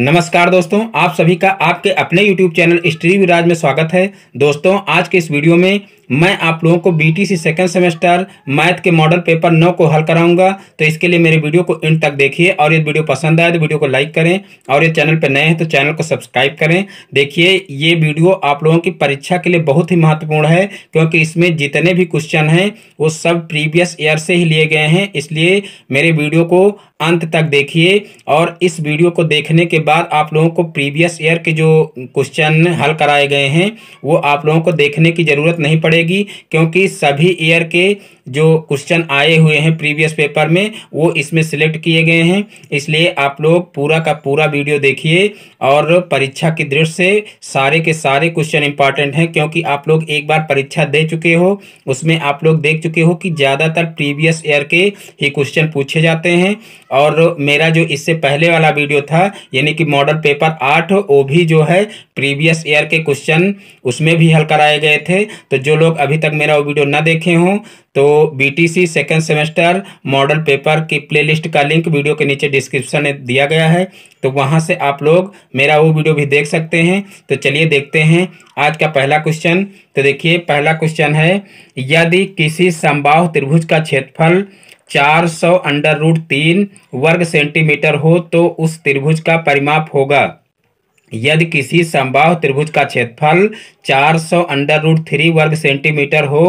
नमस्कार दोस्तों आप सभी का आपके अपने YouTube चैनल स्ट्री विराज में स्वागत है दोस्तों आज के इस वीडियो में मैं आप लोगों को सी सेकेंड सेमेस्टर मैथ के मॉडल पेपर नौ को हल कराऊंगा तो इसके लिए मेरे वीडियो को इंड तक देखिए और यदि वीडियो पसंद आए तो वीडियो को लाइक करें और ये चैनल पर नए हैं तो चैनल को सब्सक्राइब करें देखिए ये वीडियो आप लोगों की परीक्षा के लिए बहुत ही महत्वपूर्ण है क्योंकि इसमें जितने भी क्वेश्चन हैं वो सब प्रीवियस ईयर से ही लिए गए हैं इसलिए मेरे वीडियो को अंत तक देखिए और इस वीडियो को देखने के बाद आप लोगों को प्रीवियस ईयर के जो क्वेश्चन हल कराए गए हैं वो आप लोगों को देखने की ज़रूरत नहीं पड़ेगी पड़ेगी क्योंकि सभी ईयर के जो क्वेश्चन आए हुए हैं प्रीवियस पेपर में वो इसमें सिलेक्ट किए गए हैं इसलिए आप लोग पूरा का पूरा वीडियो देखिए और परीक्षा की दृष्टि से सारे के सारे क्वेश्चन इंपॉर्टेंट हैं क्योंकि आप लोग एक बार परीक्षा दे चुके हो उसमें आप लोग देख चुके हो कि ज़्यादातर प्रीवियस ईयर के ही क्वेश्चन पूछे जाते हैं और मेरा जो इससे पहले वाला वीडियो था यानी कि मॉडल पेपर आठ वो भी जो है प्रीवियस ईयर के क्वेश्चन उसमें भी हल कराए गए थे तो जो लोग अभी तक मेरा वो वीडियो ना देखे हों तो BTC second semester model paper की प्लेलिस्ट का लिंक वीडियो के नीचे डिस्क्रिप्शन में दिया गया है तो वहाँ से आप लोग मेरा वो वीडियो भी देख सकते हैं तो चलिए देखते हैं आज का पहला क्वेश्चन तो देखिए पहला क्वेश्चन है यदि किसी संभाव त्रिभुज का क्षेत्रफल चार सौ अंडर रूट तीन वर्ग सेंटीमीटर हो तो उस त्रिभुज का परिमाप होगा यदि किसी संभाव त्रिभुज का क्षेत्रफल 400 सौ अंडर रूट थ्री वर्ग सेंटीमीटर हो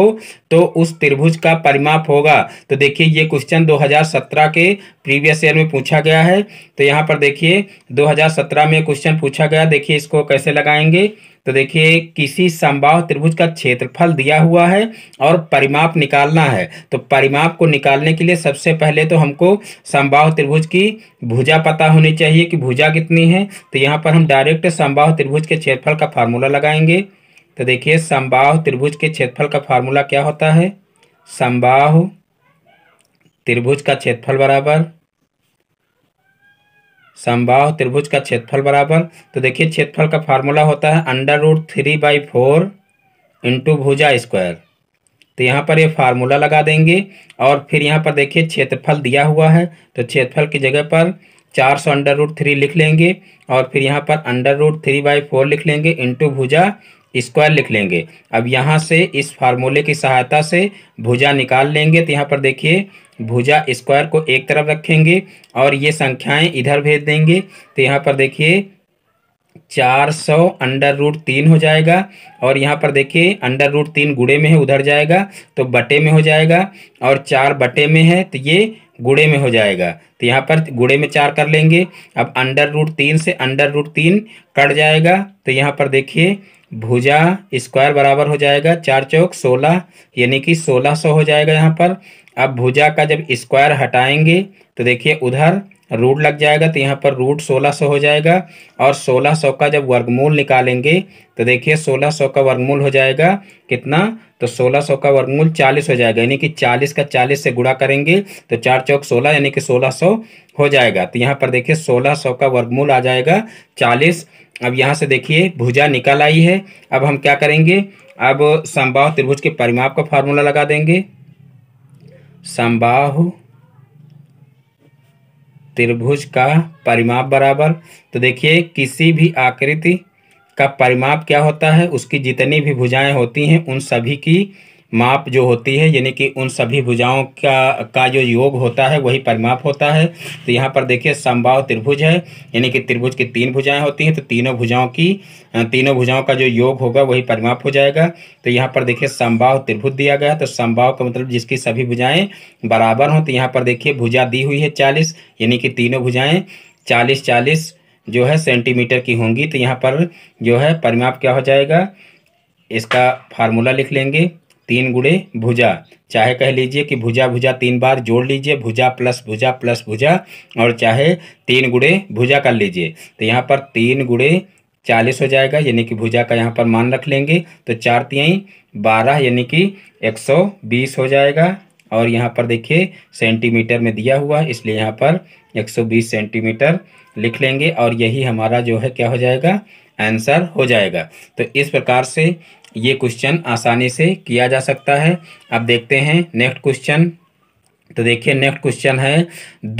तो उस त्रिभुज का परिमाप होगा तो देखिए ये क्वेश्चन 2017 के प्रीवियस ईयर में पूछा गया है तो यहाँ पर देखिए 2017 में क्वेश्चन पूछा गया देखिए इसको कैसे लगाएंगे तो देखिए किसी संभाव त्रिभुज का क्षेत्रफल दिया हुआ है और परिमाप निकालना है तो परिमाप को निकालने के लिए सबसे पहले तो हमको संभाव त्रिभुज की भुजा पता होनी चाहिए कि भुजा कितनी है तो यहाँ पर हम डायरेक्ट संभाव त्रिभुज के क्षेत्रफल का फार्मूला लगाएंगे तो देखिए संभाव त्रिभुज के क्षेत्रफल का फार्मूला क्या होता है संभाव त्रिभुज का क्षेत्रफल बराबर समबाह त्रिभुज का क्षेत्रफल बराबर तो देखिए क्षेत्रफल का फार्मूला होता है under root three by four into भुजा स्क्वायर तो यहाँ पर ये फार्मूला लगा देंगे और फिर यहाँ पर देखिए क्षेत्रफल दिया हुआ है तो क्षेत्रफल की जगह पर चार सौ अंडर रूट थ्री लिख लेंगे और फिर यहाँ पर under root three by four लिख लेंगे इंटू भुजा स्क्वायर लिख लेंगे अब यहाँ से इस फार्मूले की सहायता से भुजा निकाल लेंगे तो यहाँ पर देखिए भुजा स्क्वायर को एक तरफ रखेंगे और ये संख्याएं इधर भेज देंगे तो यहाँ पर देखिए चार सौ अंडर रूट तीन हो जाएगा और यहाँ पर देखिए अंडर रूट तीन गुड़े में है उधर जाएगा तो बटे में हो जाएगा और चार बटे में है तो ये गुड़े में हो जाएगा तो यहाँ पर गुड़े में चार कर लेंगे अब अंडर रूट तीन से अंडर रूट तीन कट जाएगा तो यहाँ पर देखिए भुजा स्क्वायर बराबर हो जाएगा चार चौक सोलह यानी कि सोलह सौ हो जाएगा यहाँ पर अब भुजा का जब स्क्वायर हटाएंगे तो देखिए उधर रूट लग जाएगा तो यहाँ पर रूट सोलह सौ हो जाएगा और सोलह सौ का जब वर्गमूल निकालेंगे तो देखिए सोलह सौ का वर्गमूल हो जाएगा कितना तो सोलह सौ का वर्गमूल चालीस हो जाएगा यानी कि चालीस का चालीस से गुणा करेंगे तो चार चौक सोलह यानी कि सोलह सौ हो जाएगा तो यहाँ पर देखिए सोलह सौ का वर्गमूल आ जाएगा चालीस अब यहाँ से देखिए भुजा निकल आई है अब हम क्या करेंगे अब संभाव त्रिभुज के परिमाप का फार्मूला लगा देंगे समबाहु त्रिभुज का परिमाप बराबर तो देखिए किसी भी आकृति का परिमाप क्या होता है उसकी जितनी भी भुजाएं होती हैं उन सभी की माप जो होती है यानी कि उन सभी भुजाओं का का जो योग होता है वही परिमाप होता है तो यहाँ पर देखिए संभाव त्रिभुज है यानी कि त्रिभुज की तीन भुजाएं होती हैं तो तीनों भुजाओं की तीनों भुजाओं का जो योग होगा वही परिमाप हो जाएगा तो यहाँ पर देखिए संभाव त्रिभुज दिया गया तो संभाव का मतलब जिसकी सभी भुजाएँ बराबर हों तो यहाँ पर देखिए भुजा दी हुई है चालीस यानी कि तीनों भुजाएँ चालीस चालीस जो है सेंटीमीटर की होंगी तो यहाँ पर जो है परिमाप क्या हो जाएगा इसका फार्मूला लिख लेंगे तीन गुड़े भुजा चाहे कह लीजिए कि भुजा भुजा तीन बार जोड़ लीजिए भुजा प्लस भुजा प्लस भुजा और चाहे तीन गुड़े भुजा कर लीजिए तो यहाँ पर तीन गुड़े चालीस हो जाएगा यानी कि भुजा का यहाँ पर मान रख लेंगे तो चार तियाई बारह यानी कि एक सौ बीस हो जाएगा और यहाँ पर देखिए सेंटीमीटर में दिया हुआ इसलिए यहाँ पर 120 सेंटीमीटर लिख लेंगे और यही हमारा जो है क्या हो जाएगा आंसर हो जाएगा तो इस प्रकार से ये क्वेश्चन आसानी से किया जा सकता है अब देखते हैं नेक्स्ट क्वेश्चन तो देखिए नेक्स्ट क्वेश्चन है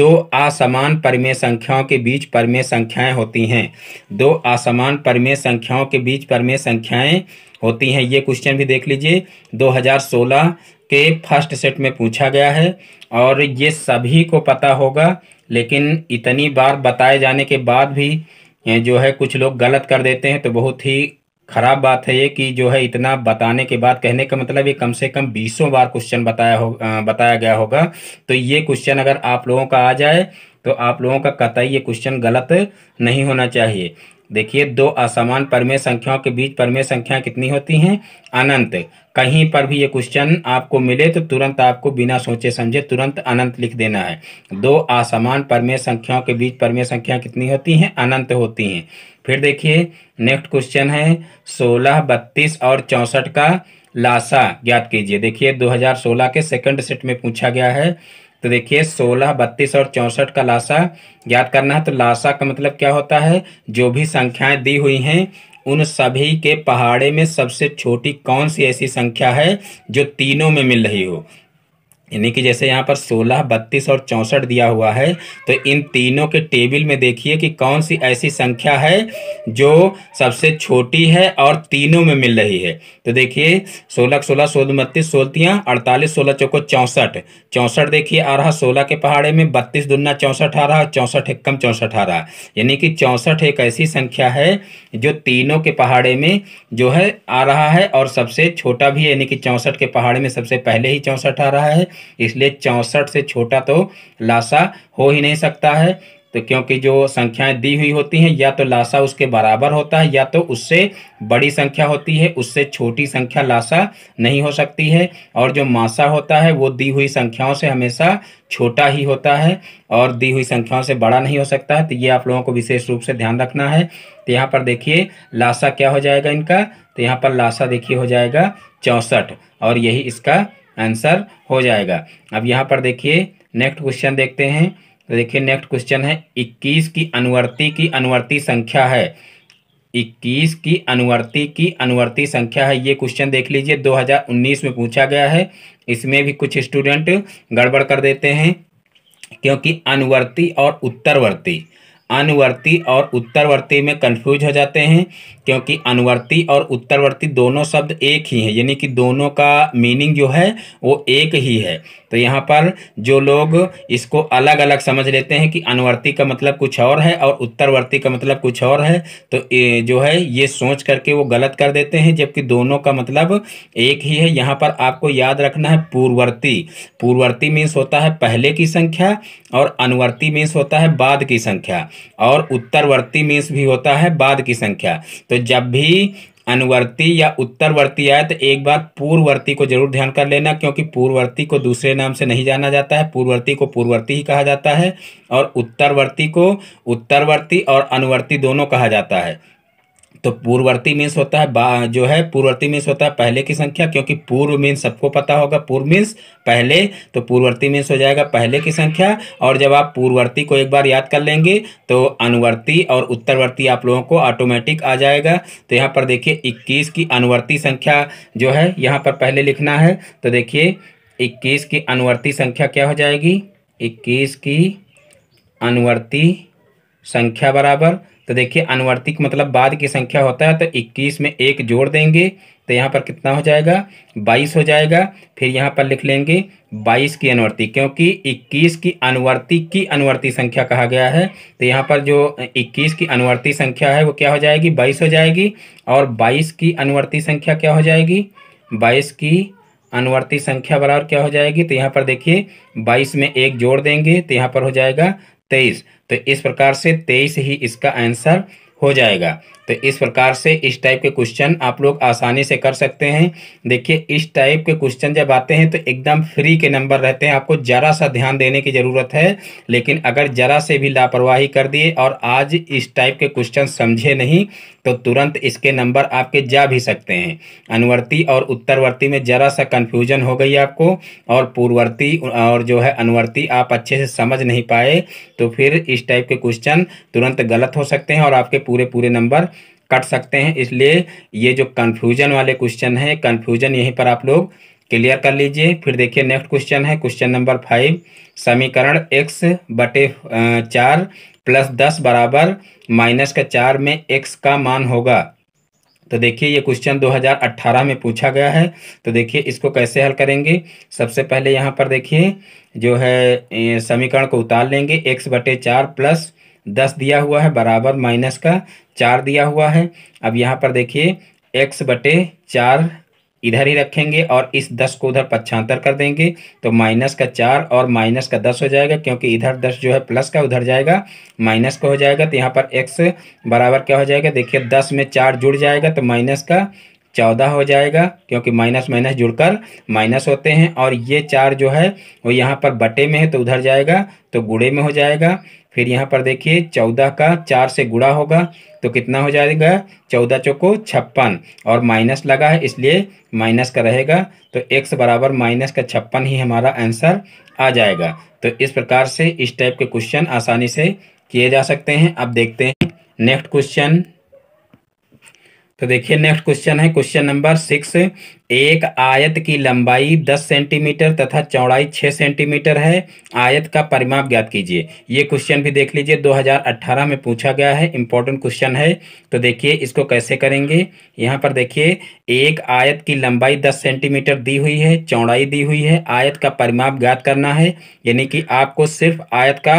दो असमान परिमेय संख्याओं के बीच परिमेय संख्याएं होती हैं दो असमान परिमेय संख्याओं के बीच परिमेय संख्याएं होती हैं ये क्वेश्चन भी देख लीजिए 2016 के फर्स्ट सेट में पूछा गया है और ये सभी को पता होगा लेकिन इतनी बार बताए जाने के बाद भी जो है कुछ लोग गलत कर देते हैं तो बहुत ही खराब बात है ये कि जो है इतना बताने के बाद कहने का मतलब ये कम से कम बीसों बार क्वेश्चन बताया हो बताया गया होगा तो ये क्वेश्चन अगर आप लोगों का आ जाए तो आप लोगों का कतई ये क्वेश्चन गलत नहीं होना चाहिए देखिए दो असमान परमेय संख्याओं के बीच परमेय संख्या कितनी होती हैं अनंत कहीं पर भी ये क्वेश्चन आपको मिले तो तुरंत आपको बिना सोचे समझे तुरंत अनंत लिख देना है दो असमान परमेय संख्याओं के बीच परमेय संख्या कितनी होती हैं अनंत होती हैं फिर देखिए नेक्स्ट क्वेश्चन है सोलह बत्तीस और चौंसठ का लासा ज्ञात कीजिए देखिए 2016 के सेकंड सेट में पूछा गया है तो देखिए 16, बत्तीस और चौंसठ का लासा ज्ञात करना है तो लासा का मतलब क्या होता है जो भी संख्याएं दी हुई हैं उन सभी के पहाड़े में सबसे छोटी कौन सी ऐसी संख्या है जो तीनों में मिल रही हो यानी कि जैसे यहाँ पर 16, 32 और चौंसठ दिया हुआ है तो इन तीनों के टेबल में देखिए कि कौन सी ऐसी संख्या है जो सबसे छोटी है और तीनों में मिल रही है तो देखिए 16, 16, सोलह बत्तीस सोलतियाँ अड़तालीस सोलह चौको चौंसठ चौंसठ देखिए आ रहा 16 के पहाड़े में बत्तीस दुन्ना चौंसठ आ रहा चौंसठ एक कम चौंसठ आ रहा यानी कि चौंसठ एक ऐसी संख्या है जो तीनों के पहाड़े में जो है आ रहा है और सबसे छोटा भी यानी कि चौंसठ के पहाड़े में सबसे पहले ही चौंसठ आ रहा है इसलिए चौंसठ से छोटा तो लाशा हो ही नहीं सकता है तो क्योंकि जो संख्याएं दी हुई होती हैं या तो लाशा उसके बराबर होता है या तो उससे बड़ी संख्या होती है उससे छोटी संख्या लाशा नहीं हो सकती है और जो मासा होता है वो दी हुई संख्याओं से हमेशा छोटा ही होता है और दी हुई संख्याओं से बड़ा नहीं हो सकता है तो ये आप लोगों को विशेष रूप से ध्यान रखना है तो यहाँ पर देखिए लाशा क्या हो जाएगा इनका तो यहाँ पर लाशा देखिए हो जाएगा चौंसठ और यही इसका आंसर हो जाएगा अब यहाँ पर देखिए नेक्स्ट क्वेश्चन देखते हैं तो देखिए नेक्स्ट क्वेश्चन है इक्कीस की अनुवर्ती की अनुवर्ती संख्या है इक्कीस की अनुवर्ती की अनुवर्ती संख्या है ये क्वेश्चन देख लीजिए 2019 में पूछा गया है इसमें भी कुछ स्टूडेंट गड़बड़ कर देते हैं क्योंकि अनुवर्ती और उत्तरवर्ती अनुवर्ती और उत्तरवर्ती में कंफ्यूज हो जाते हैं क्योंकि अनुवर्ती और उत्तरवर्ती दोनों शब्द एक ही हैं यानी कि दोनों का मीनिंग जो है वो एक ही है तो यहाँ पर जो लोग इसको अलग अलग समझ लेते हैं कि अनुवर्ती का मतलब कुछ और है और उत्तरवर्ती का मतलब कुछ और है तो जो है ये सोच करके वो गलत कर देते हैं जबकि दोनों का मतलब एक ही है यहाँ पर आपको याद रखना है पूर्ववर्ती पूर्ववर्ती मीन्स होता है पहले की संख्या और अनुवर्ती मीन्स होता है बाद की संख्या और उत्तरवर्ती मीन्स भी होता है बाद की संख्या तो जब भी अनुवर्ती या उत्तरवर्ती आए तो एक बात पूर्ववर्ती को जरूर ध्यान कर लेना क्योंकि पूर्ववर्ती को दूसरे नाम से नहीं जाना जाता है पूर्ववर्ती को पूर्ववर्ती ही कहा जाता है और उत्तरवर्ती को उत्तरवर्ती और अनुवर्ती दोनों कहा जाता है तो पूर्ववर्ती मीन्स होता है जो है पूर्ववर्ती मीन्स होता है पहले की संख्या क्योंकि पूर्व मीन्स सबको पता होगा पूर्व मीन्स पहले तो पूर्ववर्ती मीन्स हो जाएगा पहले की संख्या और जब आप पूर्ववर्ती को एक बार याद कर लेंगे तो अनुवर्ती और उत्तरवर्ती आप लोगों को ऑटोमेटिक आ जाएगा तो यहाँ पर देखिए इक्कीस की अनुवर्ती संख्या जो है यहाँ पर पहले लिखना है तो देखिए इक्कीस की अनुवर्ती संख्या क्या हो जाएगी इक्कीस की अनुवर्ती संख्या बराबर तो देखिए अनुवर्तिक मतलब बाद की संख्या होता है तो 21 में एक जोड़ देंगे तो यहाँ पर कितना हो जाएगा 22 हो जाएगा फिर यहाँ पर लिख लेंगे 22 की अनुवर्ती क्योंकि 21 की अनुवर्ती की अनुवर्ती संख्या कहा गया है तो यहाँ पर जो 21 की अनुवर्ती संख्या है वो क्या हो जाएगी 22 हो जाएगी और 22 की अनुवर्ती संख्या क्या हो जाएगी बाईस की अनुवर्ती संख्या बराबर क्या हो जाएगी तो यहाँ पर देखिए बाईस में एक जोड़ देंगे तो यहाँ पर हो जाएगा तेईस तो इस प्रकार से तेईस ही इसका आंसर हो जाएगा तो इस प्रकार से इस टाइप के क्वेश्चन आप लोग आसानी से कर सकते हैं देखिए इस टाइप के क्वेश्चन जब आते हैं तो एकदम फ्री के नंबर रहते हैं आपको ज़रा सा ध्यान देने की ज़रूरत है लेकिन अगर ज़रा से भी लापरवाही कर दिए और आज इस टाइप के क्वेश्चन समझे नहीं तो तुरंत इसके नंबर आपके जा भी सकते हैं अनुवर्ती और उत्तरवर्ती में ज़रा सा कन्फ्यूजन हो गई आपको और पूर्ववर्ती और जो है अनुवर्ती आप अच्छे से समझ नहीं पाए तो फिर इस टाइप के क्वेश्चन तुरंत गलत हो सकते हैं और आपके पूरे पूरे नंबर कट सकते हैं इसलिए ये जो कन्फ्यूजन वाले क्वेश्चन हैं कन्फ्यूजन यहीं पर आप लोग क्लियर कर लीजिए फिर देखिए नेक्स्ट क्वेश्चन है क्वेश्चन नंबर फाइव समीकरण एक्स बटे चार प्लस दस बराबर माइनस का चार में एक्स का मान होगा तो देखिए ये क्वेश्चन 2018 में पूछा गया है तो देखिए इसको कैसे हल करेंगे सबसे पहले यहाँ पर देखिए जो है समीकरण को उतार लेंगे एक्स बटे चार प्लस दस दिया हुआ है बराबर माइनस का चार दिया हुआ है अब यहाँ पर देखिए एक्स बटे चार इधर ही रखेंगे और इस दस को उधर पक्षांतर कर देंगे तो माइनस का चार और माइनस का दस हो जाएगा क्योंकि इधर दस जो है प्लस का उधर जाएगा माइनस का हो जाएगा तो यहाँ पर एक्स बराबर क्या हो जाएगा देखिए दस में चार जुड़ जाएगा तो माइनस का चौदह हो जाएगा क्योंकि माइनस माइनस जुड़कर माइनस होते हैं और ये चार जो है वो यहाँ पर बटे में है तो उधर जाएगा तो गुड़े में हो जाएगा फिर यहाँ पर देखिए चौदह का चार से गुड़ा होगा तो कितना हो जाएगा चौदह चौको छप्पन और माइनस लगा है इसलिए माइनस का रहेगा तो एक्स बराबर माइनस का छप्पन ही हमारा आंसर आ जाएगा तो इस प्रकार से इस टाइप के क्वेश्चन आसानी से किए जा सकते हैं अब देखते हैं नेक्स्ट क्वेश्चन तो देखिए नेक्स्ट क्वेश्चन है क्वेश्चन नंबर सिक्स एक आयत की लंबाई 10 सेंटीमीटर तथा चौड़ाई 6 सेंटीमीटर है आयत का परिमाप ज्ञात कीजिए ये क्वेश्चन भी देख लीजिए 2018 में पूछा गया है इंपॉर्टेंट क्वेश्चन है तो देखिए इसको कैसे करेंगे यहाँ पर देखिए एक आयत की लंबाई 10 सेंटीमीटर दी हुई है चौड़ाई दी हुई है आयत का परिमाप ज्ञात करना है यानी कि आपको सिर्फ आयत का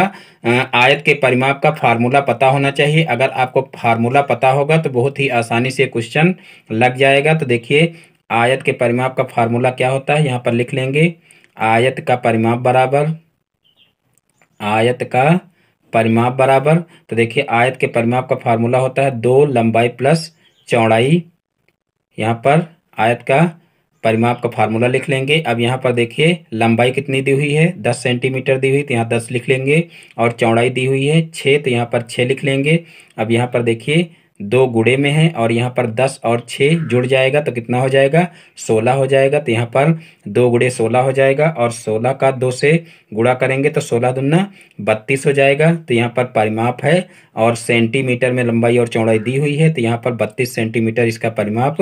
आयत के परिमाप का फार्मूला पता होना चाहिए अगर आपको फार्मूला पता होगा तो बहुत ही आसानी से क्वेश्चन लग जाएगा तो देखिए आयत के परिमाप का फार्मूला क्या होता है यहाँ पर लिख लेंगे आयत का परिमाप बराबर आयत का परिमाप बराबर तो देखिए आयत के परिमाप का फार्मूला होता है दो लंबाई प्लस चौड़ाई यहाँ पर आयत का परिमाप का फार्मूला लिख लेंगे अब यहाँ पर देखिए लंबाई कितनी दी हुई है दस सेंटीमीटर दी हुई तो यहाँ दस लिख लेंगे और चौड़ाई दी हुई है छः तो यहाँ पर छः लिख लेंगे अब यहाँ पर देखिए दो गुड़े में है और यहाँ पर दस और छः जुड़ जाएगा तो कितना हो जाएगा सोलह हो जाएगा तो यहाँ पर दो गुड़े सोलह हो जाएगा और सोलह का दो से गुड़ा करेंगे तो सोलह दुना बत्तीस हो जाएगा तो यहाँ पर परिमाप है और सेंटीमीटर में लंबाई और चौड़ाई दी हुई है तो यहाँ पर बत्तीस सेंटीमीटर इसका परिमाप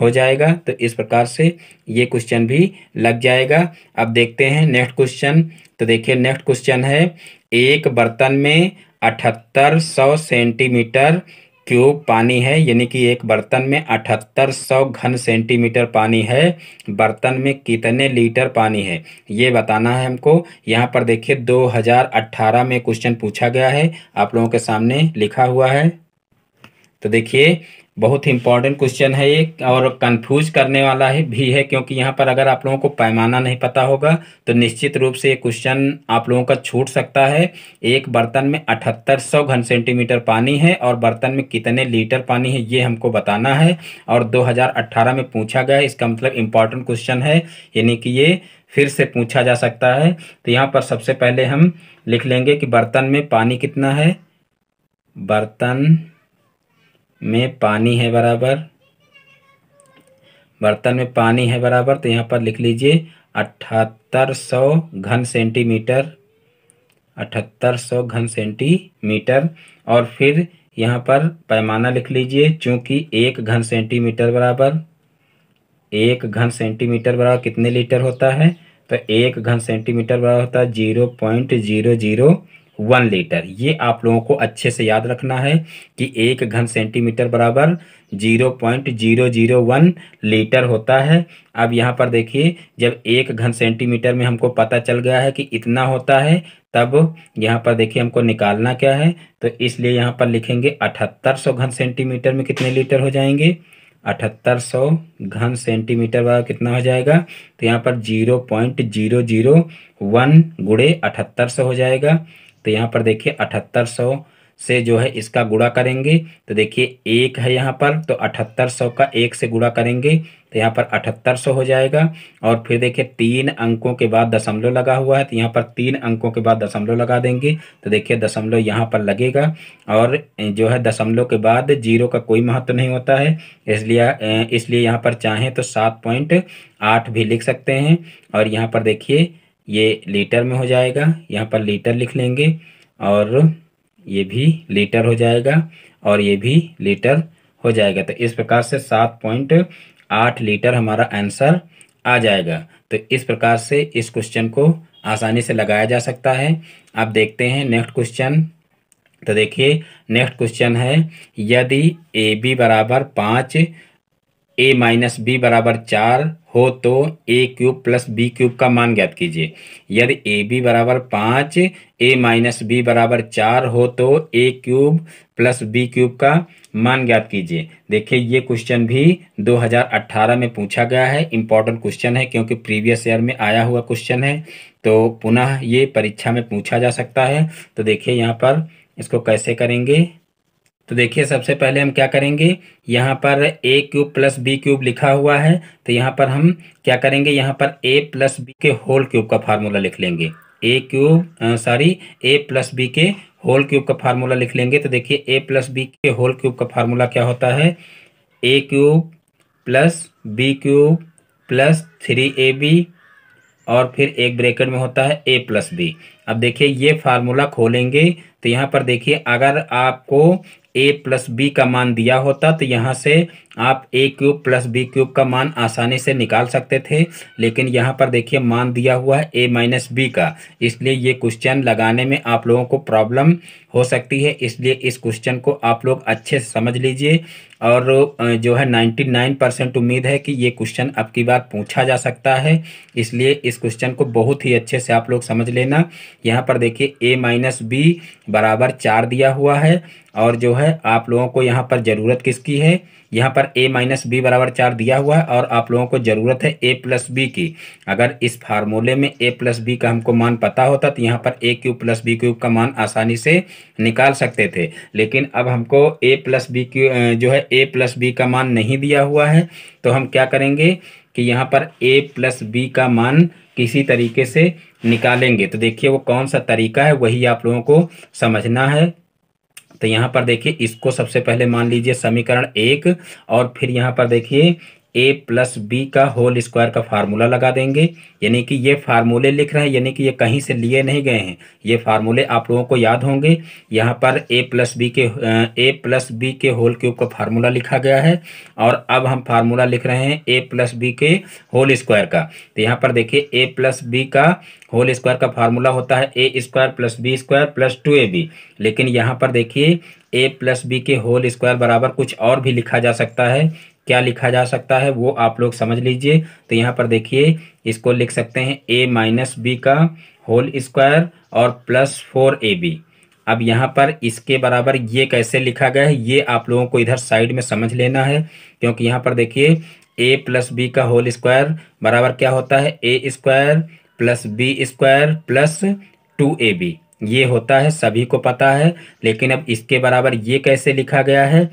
हो जाएगा तो इस प्रकार से ये क्वेश्चन भी लग जाएगा अब देखते हैं नेक्स्ट क्वेश्चन तो देखिए नेक्स्ट क्वेश्चन है एक बर्तन में अठहत्तर सौ सेंटीमीटर क्यूब पानी है यानी कि एक बर्तन में अठहत्तर सौ घन सेंटीमीटर पानी है बर्तन में कितने लीटर पानी है ये बताना है हमको यहाँ पर देखिए 2018 में क्वेश्चन पूछा गया है आप लोगों के सामने लिखा हुआ है तो देखिए बहुत ही इंपॉर्टेंट क्वेश्चन है ये और कंफ्यूज करने वाला है भी है क्योंकि यहाँ पर अगर आप लोगों को पैमाना नहीं पता होगा तो निश्चित रूप से ये क्वेश्चन आप लोगों का छूट सकता है एक बर्तन में अठहत्तर सौ घन सेंटीमीटर पानी है और बर्तन में कितने लीटर पानी है ये हमको बताना है और 2018 में पूछा गया इसका मतलब इम्पॉर्टेंट क्वेश्चन है यानी कि ये फिर से पूछा जा सकता है तो यहाँ पर सबसे पहले हम लिख लेंगे कि बर्तन में पानी कितना है बर्तन में पानी है बराबर बर्तन में पानी है बराबर तो यहाँ पर लिख लीजिए अठहत्तर सौ घन सेंटीमीटर अठहत्तर सौ घन सेंटीमीटर और फिर यहाँ पर पैमाना लिख लीजिए चूंकि एक घन सेंटीमीटर बराबर एक घन सेंटीमीटर बराबर कितने लीटर होता है तो एक घन सेंटीमीटर बराबर होता है zero point zero zero one litre ये आप लोगों को अच्छे से याद रखना है कि एक घन सेंटीमीटर बराबर zero point zero zero one litre होता है अब यहाँ पर देखिए जब एक घन सेंटीमीटर में हमको पता चल गया है कि इतना होता है तब यहाँ पर देखिए हमको निकालना क्या है तो इसलिए यहाँ पर लिखेंगे अठहत्तर सौ घन सेंटीमीटर में कितने लीटर हो जाएंगे अठहत्तर सौ घन सेंटीमीटर वाला कितना हो जाएगा तो यहाँ पर zero point zero zero one गुड़े अठहत्तर सौ हो जाएगा तो यहाँ पर देखिए अठहत्तर सौ से जो है इसका गुड़ा करेंगे तो देखिए एक है यहाँ पर तो अठहत्तर सौ का एक से गुड़ा करेंगे तो यहाँ पर अठहत्तर सौ हो जाएगा और फिर देखिए तीन अंकों के बाद दशमलव लगा हुआ है तो यहाँ पर तीन अंकों के बाद दशमलव लगा देंगे तो देखिए दशमलव यहाँ पर लगेगा और जो है दशमलव के बाद जीरो का कोई महत्व नहीं होता है इसलिए इसलिए यहाँ पर चाहें तो सात पॉइंट आठ भी लिख सकते हैं और यहाँ पर देखिए ये लीटर में हो जाएगा यहाँ पर लीटर लिख लेंगे और ये भी लीटर हो जाएगा और ये भी लीटर हो जाएगा तो इस प्रकार से सात पॉइंट आठ लीटर हमारा आंसर आ जाएगा तो इस प्रकार से इस क्वेश्चन को आसानी से लगाया जा सकता है आप देखते हैं नेक्स्ट क्वेश्चन तो देखिए नेक्स्ट क्वेश्चन है यदि ए बी बराबर पाँच ए माइनस बी बराबर चार हो तो A cube plus B cube का मान ज्ञात कीजिए यदि ए बी बराबर पाँच ए माइनस बी बराबर चार हो तो A cube plus B cube का मान ज्ञात कीजिए देखिए ये क्वेश्चन भी 2018 में पूछा गया है इंपॉर्टेंट क्वेश्चन है क्योंकि प्रीवियस ईयर में आया हुआ क्वेश्चन है तो पुनः ये परीक्षा में पूछा जा सकता है तो देखिए यहाँ पर इसको कैसे करेंगे तो देखिए सबसे पहले हम क्या करेंगे यहाँ पर A cube plus B cube लिखा हुआ है तो यहाँ पर हम क्या करेंगे यहाँ पर ए प्लस बी के होल क्यूब का फार्मूला लिख लेंगे A cube sorry A plus B के होल क्यूब का फार्मूला लिख लेंगे तो देखिए ए प्लस बी के होल क्यूब का फार्मूला क्या होता है A cube plus B cube plus three A B और फिर एक ब्रैकेट में होता है ए प्लस बी अब देखिए ये फार्मूला खोलेंगे तो यहाँ पर देखिए अगर आपको ए प्लस बी का मान दिया होता तो यहाँ से आप A cube plus B cube का मान आसानी से निकाल सकते थे लेकिन यहाँ पर देखिए मान दिया हुआ है ए माइनस बी का इसलिए ये क्वेश्चन लगाने में आप लोगों को प्रॉब्लम हो सकती है इसलिए इस क्वेश्चन को आप लोग अच्छे से समझ लीजिए और जो है 99 परसेंट उम्मीद है कि ये क्वेश्चन अब की बार पूछा जा सकता है इसलिए इस क्वेश्चन को बहुत ही अच्छे से आप लोग समझ लेना यहाँ पर देखिए ए माइनस बी बराबर चार दिया हुआ है और जो है आप लोगों को यहाँ पर ज़रूरत किसकी है यहाँ पर ए माइनस बी बराबर चार दिया हुआ है और आप लोगों को ज़रूरत है ए प्लस बी की अगर इस फार्मूले में ए प्लस बी का हमको मान पता होता तो यहाँ पर A cube plus B cube का मान आसानी से निकाल सकते थे लेकिन अब हमको ए प्लस बी क्यू जो है ए प्लस बी का मान नहीं दिया हुआ है तो हम क्या करेंगे कि यहाँ पर ए प्लस बी का मान किसी तरीके से निकालेंगे तो देखिए वो कौन सा तरीका है वही आप लोगों को समझना है तो यहाँ पर देखिए इसको सबसे पहले मान लीजिए समीकरण एक और फिर यहाँ पर देखिए ए प्लस बी का होल स्क्वायर का फार्मूला लगा देंगे यानी कि ये फार्मूले लिख रहे हैं यानी कि ये कहीं से लिए नहीं गए हैं ये फार्मूले आप लोगों को याद होंगे यहाँ पर ए प्लस बी के ए प्लस बी के होल क्यूब का फार्मूला लिखा गया है और अब हम फार्मूला लिख रहे हैं ए प्लस बी के होल स्क्वायर का तो यहाँ पर देखिए ए प्लस बी का होल स्क्वायर का फार्मूला होता है A square plus B square plus two A B लेकिन यहाँ पर देखिए ए प्लस बी के होल स्क्वायर बराबर कुछ और भी लिखा जा सकता है क्या लिखा जा सकता है वो आप लोग समझ लीजिए तो यहाँ पर देखिए इसको लिख सकते हैं ए माइनस बी का होल स्क्वायर और प्लस फोर ए बी अब यहाँ पर इसके बराबर ये कैसे लिखा गया है ये आप लोगों को इधर साइड में समझ लेना है क्योंकि यहाँ पर देखिए ए प्लस बी का होल स्क्वायर बराबर क्या होता है A square plus B square plus two A B ये होता है सभी को पता है लेकिन अब इसके बराबर ये कैसे लिखा गया है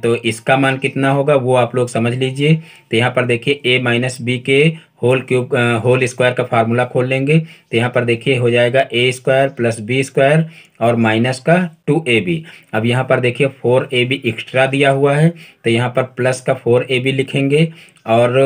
तो इसका मान कितना होगा वो आप लोग समझ लीजिए तो यहाँ पर देखिए ए माइनस बी के होल क्यूब होल स्क्वायर का फार्मूला खोल लेंगे तो यहाँ पर देखिए हो जाएगा A square plus B square और माइनस का टू ए बी अब यहाँ पर देखिए फोर ए बी एक्स्ट्रा दिया हुआ है तो यहाँ पर प्लस का फोर ए बी लिखेंगे और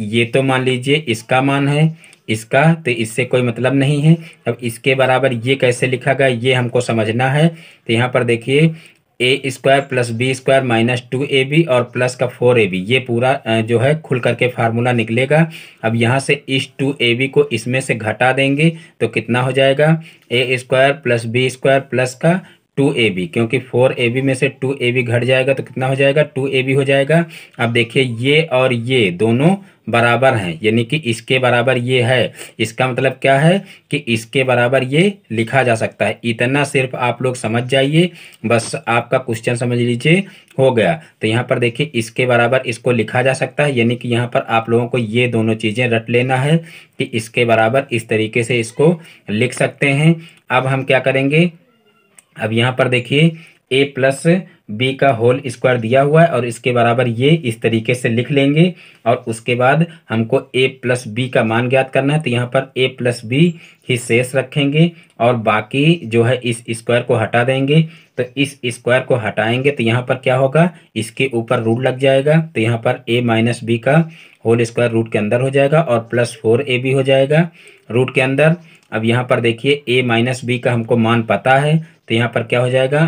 ये तो मान लीजिए इसका मान है इसका तो इससे कोई मतलब नहीं है अब इसके बराबर ये कैसे लिखा गया ये हमको समझना है तो यहाँ पर देखिए A square plus B square minus two A B और प्लस का फोर ए बी ये पूरा जो है खुल करके फार्मूला निकलेगा अब यहाँ से इस टू ए बी को इसमें से घटा देंगे तो कितना हो जाएगा A square plus B square plus का टू ए बी क्योंकि फोर ए बी में से टू ए बी घट जाएगा तो कितना हो जाएगा टू ए बी हो जाएगा अब देखिए ये और ये दोनों बराबर हैं यानी कि इसके बराबर ये है इसका मतलब क्या है कि इसके बराबर ये लिखा जा सकता है इतना सिर्फ आप लोग समझ जाइए बस आपका क्वेश्चन समझ लीजिए हो गया तो यहाँ पर देखिए इसके बराबर इसको लिखा जा सकता है यानी कि यहाँ पर आप लोगों को ये दोनों चीज़ें रट लेना है कि इसके बराबर इस तरीके से इसको लिख सकते हैं अब हम क्या करेंगे अब यहाँ पर देखिए ए प्लस बी का होल स्क्वायर दिया हुआ है और इसके बराबर ये इस तरीके से लिख लेंगे और उसके बाद हमको ए प्लस बी का मान ज्ञात करना है तो यहाँ पर ए प्लस बी ही शेष रखेंगे और बाकी जो है इस स्क्वायर को हटा देंगे तो इस स्क्वायर को हटाएंगे तो यहाँ पर क्या होगा इसके ऊपर रूट लग जाएगा तो यहाँ पर ए माइनस बी का होल स्क्वायर रूट के अंदर हो जाएगा और प्लस फोर ए बी हो जाएगा रूट के अंदर अब यहाँ पर देखिए ए माइनस बी का हमको मान पता है तो यहाँ पर क्या हो जाएगा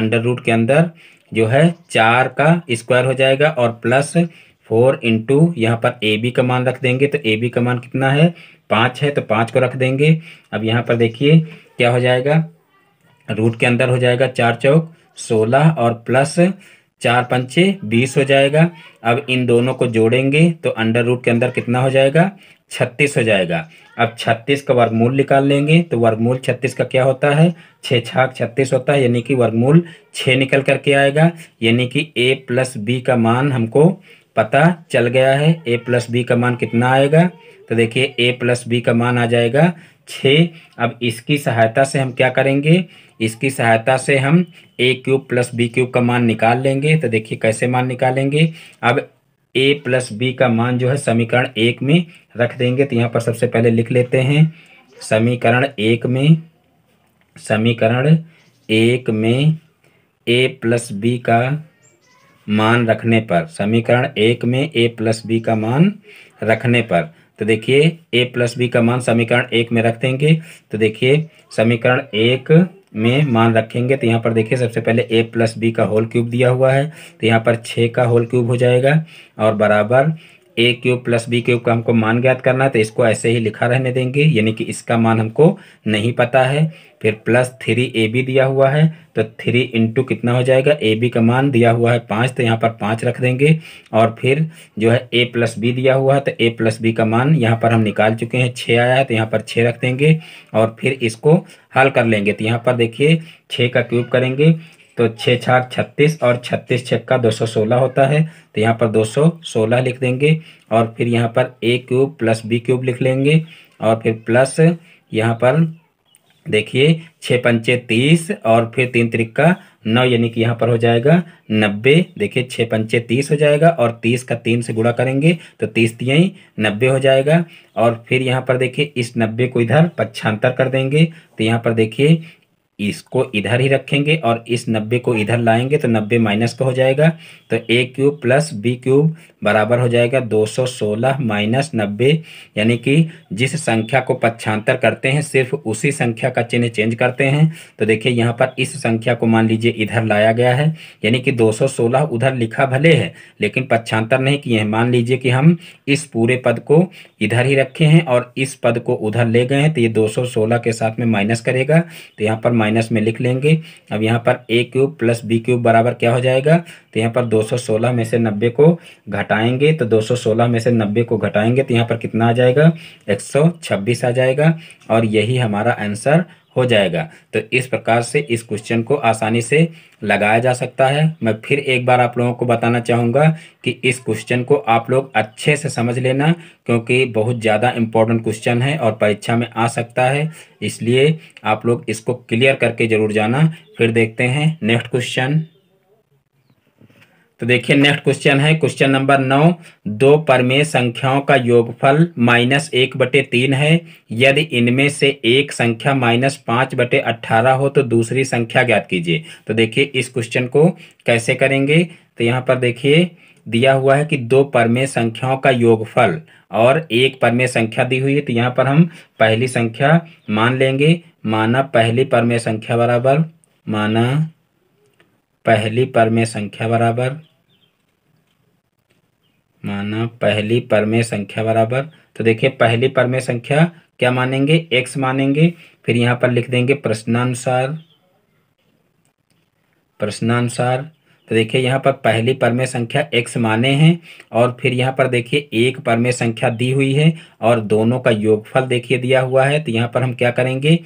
अंडर रूट के अंदर जो है चार का स्क्वायर हो जाएगा और प्लस फोर इंटू यहाँ पर ए बी का मान रख देंगे तो ए बी का मान कितना है पाँच है तो पाँच को रख देंगे अब यहाँ पर देखिए क्या हो जाएगा रूट के अंदर हो जाएगा चार चौक सोलह और प्लस चार पंचे बीस हो जाएगा अब इन दोनों को जोड़ेंगे तो अंडर रूट के अंदर कितना हो जाएगा छत्तीस हो जाएगा अब 36 का वर्गमूल निकाल लेंगे तो वर्गमूल 36 का क्या होता है छः छाक छत्तीस होता है यानी कि वर्गमूल छः निकल करके आएगा यानी कि ए प्लस बी का मान हमको पता चल गया है ए प्लस बी का मान कितना आएगा तो देखिए ए प्लस बी का मान आ जाएगा छः अब इसकी सहायता से हम क्या करेंगे इसकी सहायता से हम A cube plus B cube का मान निकाल लेंगे तो देखिए कैसे मान निकालेंगे अब ए प्लस बी का मान जो है समीकरण एक में रख देंगे तो यहाँ पर सबसे पहले लिख लेते हैं समीकरण एक में समीकरण एक में ए प्लस बी का मान रखने पर समीकरण एक में ए प्लस बी का मान रखने पर तो देखिए ए प्लस बी का मान समीकरण एक में रख देंगे तो देखिए समीकरण एक में मान रखेंगे तो यहाँ पर देखिए सबसे पहले ए प्लस बी का होल क्यूब दिया हुआ है तो यहाँ पर छः का होल क्यूब हो जाएगा और बराबर A cube plus B cube का हमको मान ज्ञात करना है तो इसको ऐसे ही लिखा रहने देंगे यानी कि इसका मान हमको नहीं पता है फिर प्लस थ्री ए बी दिया हुआ है तो थ्री इंटू कितना हो जाएगा ए बी का मान दिया हुआ है पाँच तो यहाँ पर पाँच रख देंगे और फिर जो है ए प्लस बी दिया हुआ है तो ए प्लस बी का मान यहाँ पर हम निकाल चुके हैं छः आया है तो यहाँ पर छः रख देंगे और फिर इसको हल कर लेंगे तो यहाँ पर देखिए छः का क्यूब करेंगे तो छः छाक छत्तीस और छत्तीस छक्का दो सौ सोलह होता है तो यहाँ पर दो सौ सोलह लिख देंगे और फिर यहाँ पर A cube plus B cube लिख लेंगे और फिर प्लस यहाँ पर देखिए छः पंचे तीस और फिर तीन त्रिक्का नौ यानी कि यहाँ पर हो जाएगा नब्बे देखिए छः पंचे तीस हो जाएगा और तीस का तीन से गुणा करेंगे तो तीस तीन नब्बे हो जाएगा और फिर यहाँ पर देखिए इस नब्बे को इधर पच्छांतर कर देंगे तो यहाँ पर देखिए इसको इधर ही रखेंगे और इस नब्बे को इधर लाएंगे तो नब्बे माइनस का हो जाएगा तो A cube plus B cube बराबर हो जाएगा दो सौ सोलह माइनस नब्बे यानी कि जिस संख्या को पक्षांतर करते हैं सिर्फ उसी संख्या का चिन्ह चेंज करते हैं तो देखिए यहाँ पर इस संख्या को मान लीजिए इधर लाया गया है यानी कि दो सौ सोलह उधर लिखा भले है लेकिन पक्षांतर नहीं किए हैं मान लीजिए कि हम इस पूरे पद को इधर ही रखे हैं और इस पद को उधर ले गए हैं तो ये दो सौ सोलह के साथ में माइनस करेगा तो यहाँ पर माइनस माइनस में लिख लेंगे अब यहाँ पर A cube plus B cube बराबर क्या हो जाएगा तो यहाँ पर 216 में से 90 को घटाएंगे तो 216 में से 90 को घटाएंगे तो यहाँ पर कितना आ जाएगा 126 आ जाएगा और यही हमारा आंसर हो जाएगा तो इस प्रकार से इस क्वेश्चन को आसानी से लगाया जा सकता है मैं फिर एक बार आप लोगों को बताना चाहूँगा कि इस क्वेश्चन को आप लोग अच्छे से समझ लेना क्योंकि बहुत ज़्यादा इम्पोर्टेंट क्वेश्चन है और परीक्षा में आ सकता है इसलिए आप लोग इसको क्लियर करके ज़रूर जाना फिर देखते हैं नेक्स्ट क्वेश्चन तो देखिए नेक्स्ट क्वेश्चन है क्वेश्चन नंबर नौ दो परमेय संख्याओं का योगफल माइनस एक बटे तीन है यदि इनमें से एक संख्या माइनस पांच बटे अट्ठारह हो तो दूसरी संख्या ज्ञात कीजिए तो देखिए इस क्वेश्चन को कैसे करेंगे तो यहाँ पर देखिए दिया हुआ है कि दो परमेय संख्याओं का योगफल और एक परमेय संख्या दी हुई है तो यहाँ पर हम पहली संख्या मान लेंगे माना पहली परमेय संख्या बराबर माना पहली परमेय संख्या बराबर माना पहली परमे संख्या बराबर तो देखिए पहली पर संख्या क्या मानेंगे एक्स मानेंगे फिर यहाँ पर लिख देंगे प्रश्नानुसार प्रश्नानुसार तो देखिए यहाँ पर पहली परमेय संख्या एक्स माने हैं और फिर यहाँ पर देखिए एक परमेय संख्या दी हुई है और दोनों का योगफल देखिए दिया हुआ है तो यहाँ पर हम क्या करेंगे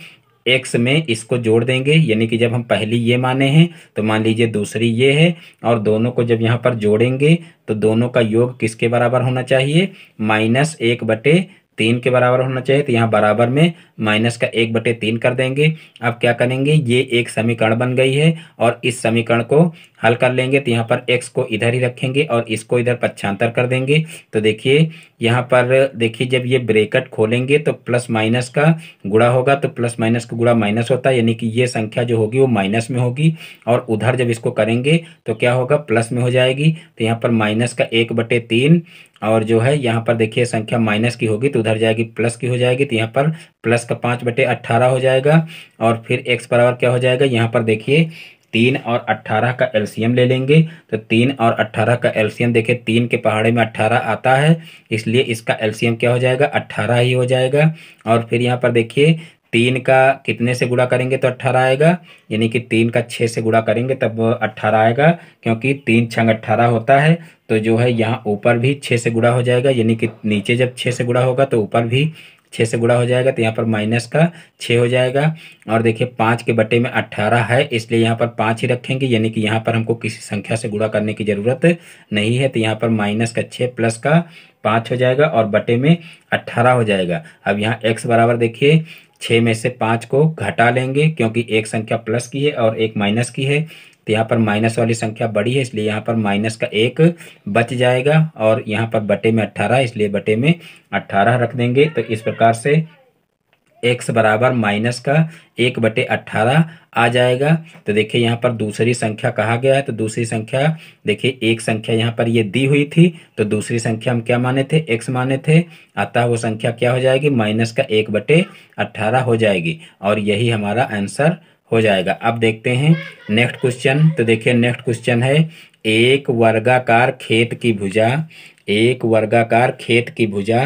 एक्स में इसको जोड़ देंगे यानी कि जब हम पहली ये माने हैं तो मान लीजिए दूसरी ये है और दोनों को जब यहाँ पर जोड़ेंगे तो दोनों का योग किसके बराबर होना चाहिए माइनस एक बटे तीन के बराबर होना चाहिए तो यहाँ बराबर में माइनस का एक बटे तीन कर देंगे अब क्या करेंगे ये एक समीकरण बन गई है और इस समीकरण को हल कर लेंगे तो यहाँ पर एक्स को इधर ही रखेंगे और इसको इधर पक्षांतर कर देंगे तो देखिए यहाँ पर देखिए जब ये ब्रेकट खोलेंगे तो प्लस माइनस का गुड़ा होगा तो प्लस माइनस का गुड़ा माइनस होता है यानी कि ये संख्या जो होगी वो माइनस में होगी और उधर जब इसको करेंगे तो क्या होगा प्लस में हो जाएगी तो यहाँ पर माइनस का एक बटे तीन और जो है यहाँ पर देखिए संख्या माइनस की होगी तो उधर जाएगी प्लस की हो जाएगी तो यहाँ पर प्लस का पाँच बटे अट्ठारह हो जाएगा और फिर एक्स बराबर क्या हो जाएगा यहाँ पर देखिए तीन और अट्ठारह का एलसीएम ले लेंगे तो तीन और अट्ठारह का एलसीएम देखिए तीन के पहाड़े में अट्ठारह आता है इसलिए इसका एलसीएम क्या हो जाएगा अट्ठारह ही हो जाएगा और फिर यहाँ पर देखिए तीन का कितने से गुड़ा करेंगे तो अट्ठारह आएगा यानी कि तीन का छः से गुड़ा करेंगे तब अट्ठारह आएगा क्योंकि तीन छंग अट्ठारह होता है तो जो है यहाँ ऊपर भी छः से गुड़ा हो जाएगा यानी कि नीचे जब छः से गुड़ा होगा तो ऊपर भी छः से गुड़ा हो जाएगा तो यहाँ पर माइनस का छः हो जाएगा और देखिए पाँच के बटे में अट्ठारह है इसलिए यहाँ पर पाँच ही रखेंगे यानी कि यहाँ पर हमको किसी संख्या से गुड़ा करने की ज़रूरत नहीं है तो यहाँ पर माइनस का छः प्लस का पाँच हो जाएगा और बटे में अट्ठारह हो जाएगा अब यहाँ एक्स बराबर देखिए छः में से पाँच को घटा लेंगे क्योंकि एक संख्या प्लस की है और एक माइनस की है तो यहाँ पर माइनस वाली संख्या बड़ी है इसलिए यहाँ पर माइनस का एक बच जाएगा और यहाँ पर बटे में अट्ठारह इसलिए बटे में अट्ठारह रख देंगे तो इस प्रकार से एक्स बराबर माइनस का एक बटे अट्ठारह आ जाएगा तो देखिए यहाँ पर दूसरी संख्या कहा गया है तो दूसरी संख्या देखिए एक संख्या यहाँ पर ये दी हुई थी तो दूसरी संख्या हम क्या माने थे एक्स माने थे अतः वो संख्या क्या हो जाएगी माइनस का एक बटे अट्ठारह हो जाएगी और यही हमारा आंसर हो जाएगा अब देखते हैं नेक्स्ट क्वेश्चन तो देखिए नेक्स्ट क्वेश्चन है एक वर्गाकार खेत की भुजा एक वर्गाकार खेत की भुजा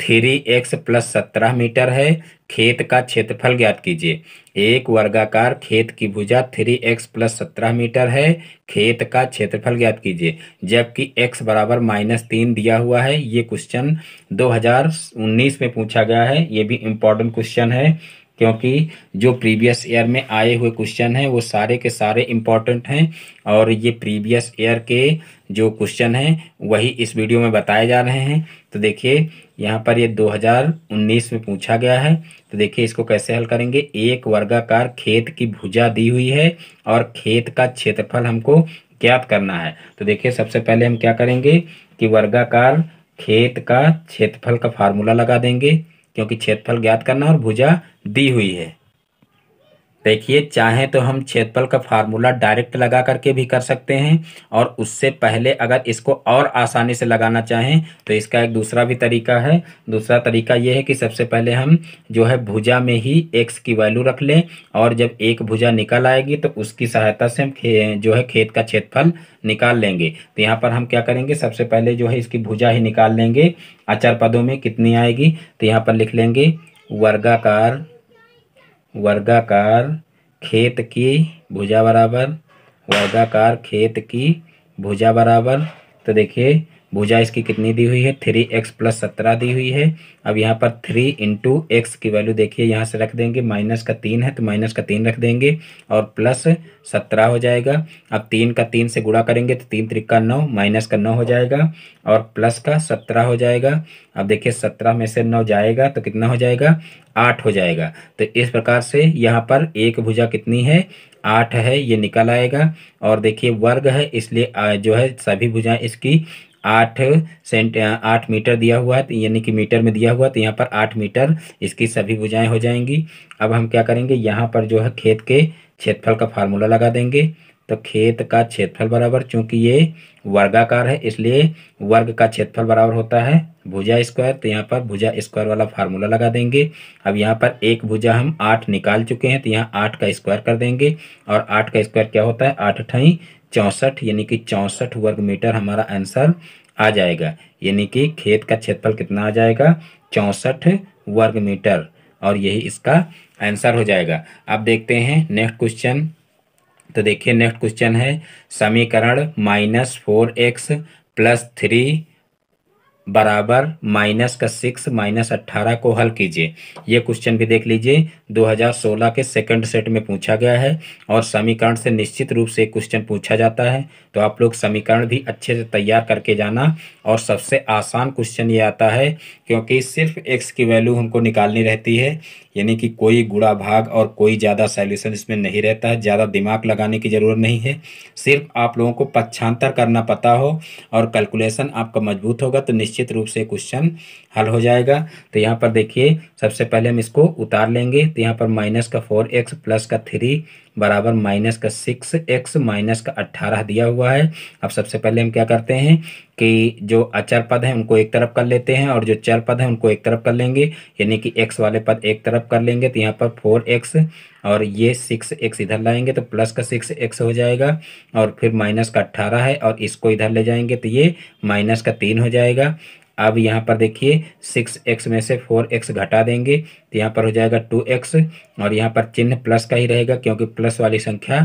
थ्री एक्स प्लस सत्रह मीटर है खेत का क्षेत्रफल ज्ञात कीजिए एक वर्गाकार खेत की भुजा थ्री एक्स प्लस सत्रह मीटर है खेत का क्षेत्रफल ज्ञात कीजिए जबकि एक्स बराबर माइनस तीन दिया हुआ है ये क्वेश्चन 2019 में पूछा गया है ये भी इम्पोर्टेंट क्वेश्चन है क्योंकि जो प्रीवियस ईयर में आए हुए क्वेश्चन हैं वो सारे के सारे इम्पॉर्टेंट हैं और ये प्रीवियस ईयर के जो क्वेश्चन हैं वही इस वीडियो में बताए जा रहे हैं तो देखिए यहाँ पर ये 2019 में पूछा गया है तो देखिए इसको कैसे हल करेंगे एक वर्गाकार खेत की भुजा दी हुई है और खेत का क्षेत्रफल हमको ज्ञात करना है तो देखिए सबसे पहले हम क्या करेंगे कि वर्गाकार खेत का क्षेत्रफल का फार्मूला लगा देंगे क्योंकि क्षेत्रफल ज्ञात करना और भुजा दी हुई है देखिए चाहें तो हम क्षेत्रफल का फार्मूला डायरेक्ट लगा करके भी कर सकते हैं और उससे पहले अगर इसको और आसानी से लगाना चाहें तो इसका एक दूसरा भी तरीका है दूसरा तरीका यह है कि सबसे पहले हम जो है भुजा में ही एक्स की वैल्यू रख लें और जब एक भुजा निकल आएगी तो उसकी सहायता से हम जो है खेत का क्षेत्रफल निकाल लेंगे तो यहाँ पर हम क्या करेंगे सबसे पहले जो है इसकी भुजा ही निकाल लेंगे अचार पदों में कितनी आएगी तो यहाँ पर लिख लेंगे वर्गाकार वर्गाकार खेत की भुजा बराबर वर्गाकार खेत की भुजा बराबर तो देखिए भुजा इसकी कितनी दी हुई है थ्री एक्स प्लस सत्रह दी हुई है अब यहाँ पर थ्री इंटू एक्स की वैल्यू देखिए यहाँ से रख देंगे माइनस का तीन है तो माइनस का तीन रख देंगे और प्लस सत्रह हो जाएगा अब तीन का तीन से गुणा करेंगे तो तीन त्रिक का नौ माइनस का नौ हो जाएगा और प्लस का सत्रह हो जाएगा अब देखिए सत्रह में से नौ जाएगा तो कितना हो जाएगा आठ हो जाएगा तो इस प्रकार से यहाँ पर एक भुजा कितनी है आठ है ये निकल आएगा और देखिए वर्ग है इसलिए जो है सभी भुजाएं इसकी आठ सेंट आठ मीटर दिया हुआ है तो यानी कि मीटर में दिया हुआ तो यहाँ पर आठ मीटर इसकी सभी भुजाएं हो जाएंगी अब हम क्या करेंगे यहाँ पर जो है खेत के क्षेत्रफल का फार्मूला लगा देंगे तो खेत का क्षेत्रफल बराबर चूंकि ये वर्गाकार है इसलिए वर्ग का क्षेत्रफल बराबर होता है भुजा स्क्वायर तो यहाँ पर भुजा स्क्वायर वाला फार्मूला लगा देंगे अब यहाँ पर एक भुजा हम आठ निकाल चुके हैं तो यहाँ आठ का स्क्वायर कर देंगे और आठ का स्क्वायर क्या होता है आठ अठाई चौंसठ यानी कि चौंसठ वर्ग मीटर हमारा आंसर आ जाएगा यानी कि खेत का क्षेत्रफल कितना आ जाएगा चौंसठ वर्ग मीटर और यही इसका आंसर हो जाएगा अब देखते हैं नेक्स्ट क्वेश्चन तो देखिए नेक्स्ट क्वेश्चन है समीकरण minus four X plus three बराबर माइनस का सिक्स माइनस अट्ठारह को हल कीजिए ये क्वेश्चन भी देख लीजिए 2016 के सेकंड सेट में पूछा गया है और समीकरण से निश्चित रूप से क्वेश्चन पूछा जाता है तो आप लोग समीकरण भी अच्छे से तैयार करके जाना और सबसे आसान क्वेश्चन ये आता है क्योंकि सिर्फ एक्स की वैल्यू हमको निकालनी रहती है यानी कि कोई गुड़ा भाग और कोई ज़्यादा सैल्यूशन इसमें नहीं रहता है ज़्यादा दिमाग लगाने की ज़रूरत नहीं है सिर्फ आप लोगों को पक्षांतर करना पता हो और कैलकुलेशन आपका मजबूत होगा तो निश्चित रूप से क्वेश्चन हल हो जाएगा तो यहाँ पर देखिए सबसे पहले हम इसको उतार लेंगे तो तो यहाँ पर माइनस का फोर एक्स प्लस का थ्री बराबर माइनस का सिक्स एक्स माइनस का अट्ठारह दिया हुआ है अब सबसे पहले हम क्या करते हैं कि जो अचर पद है उनको एक तरफ कर लेते हैं और जो चर पद है उनको एक तरफ कर लेंगे यानी कि एक्स वाले पद एक तरफ कर लेंगे तो यहाँ पर फोर एक्स और ये सिक्स एक्स इधर लाएंगे तो प्लस का सिक्स एक्स हो जाएगा और फिर माइनस का अट्ठारह है और इसको इधर ले जाएंगे तो ये माइनस का तीन हो जाएगा अब यहाँ पर देखिए सिक्स एक्स में से फोर एक्स घटा देंगे तो यहाँ पर हो जाएगा टू एक्स और यहाँ पर चिन्ह प्लस का ही रहेगा क्योंकि प्लस वाली संख्या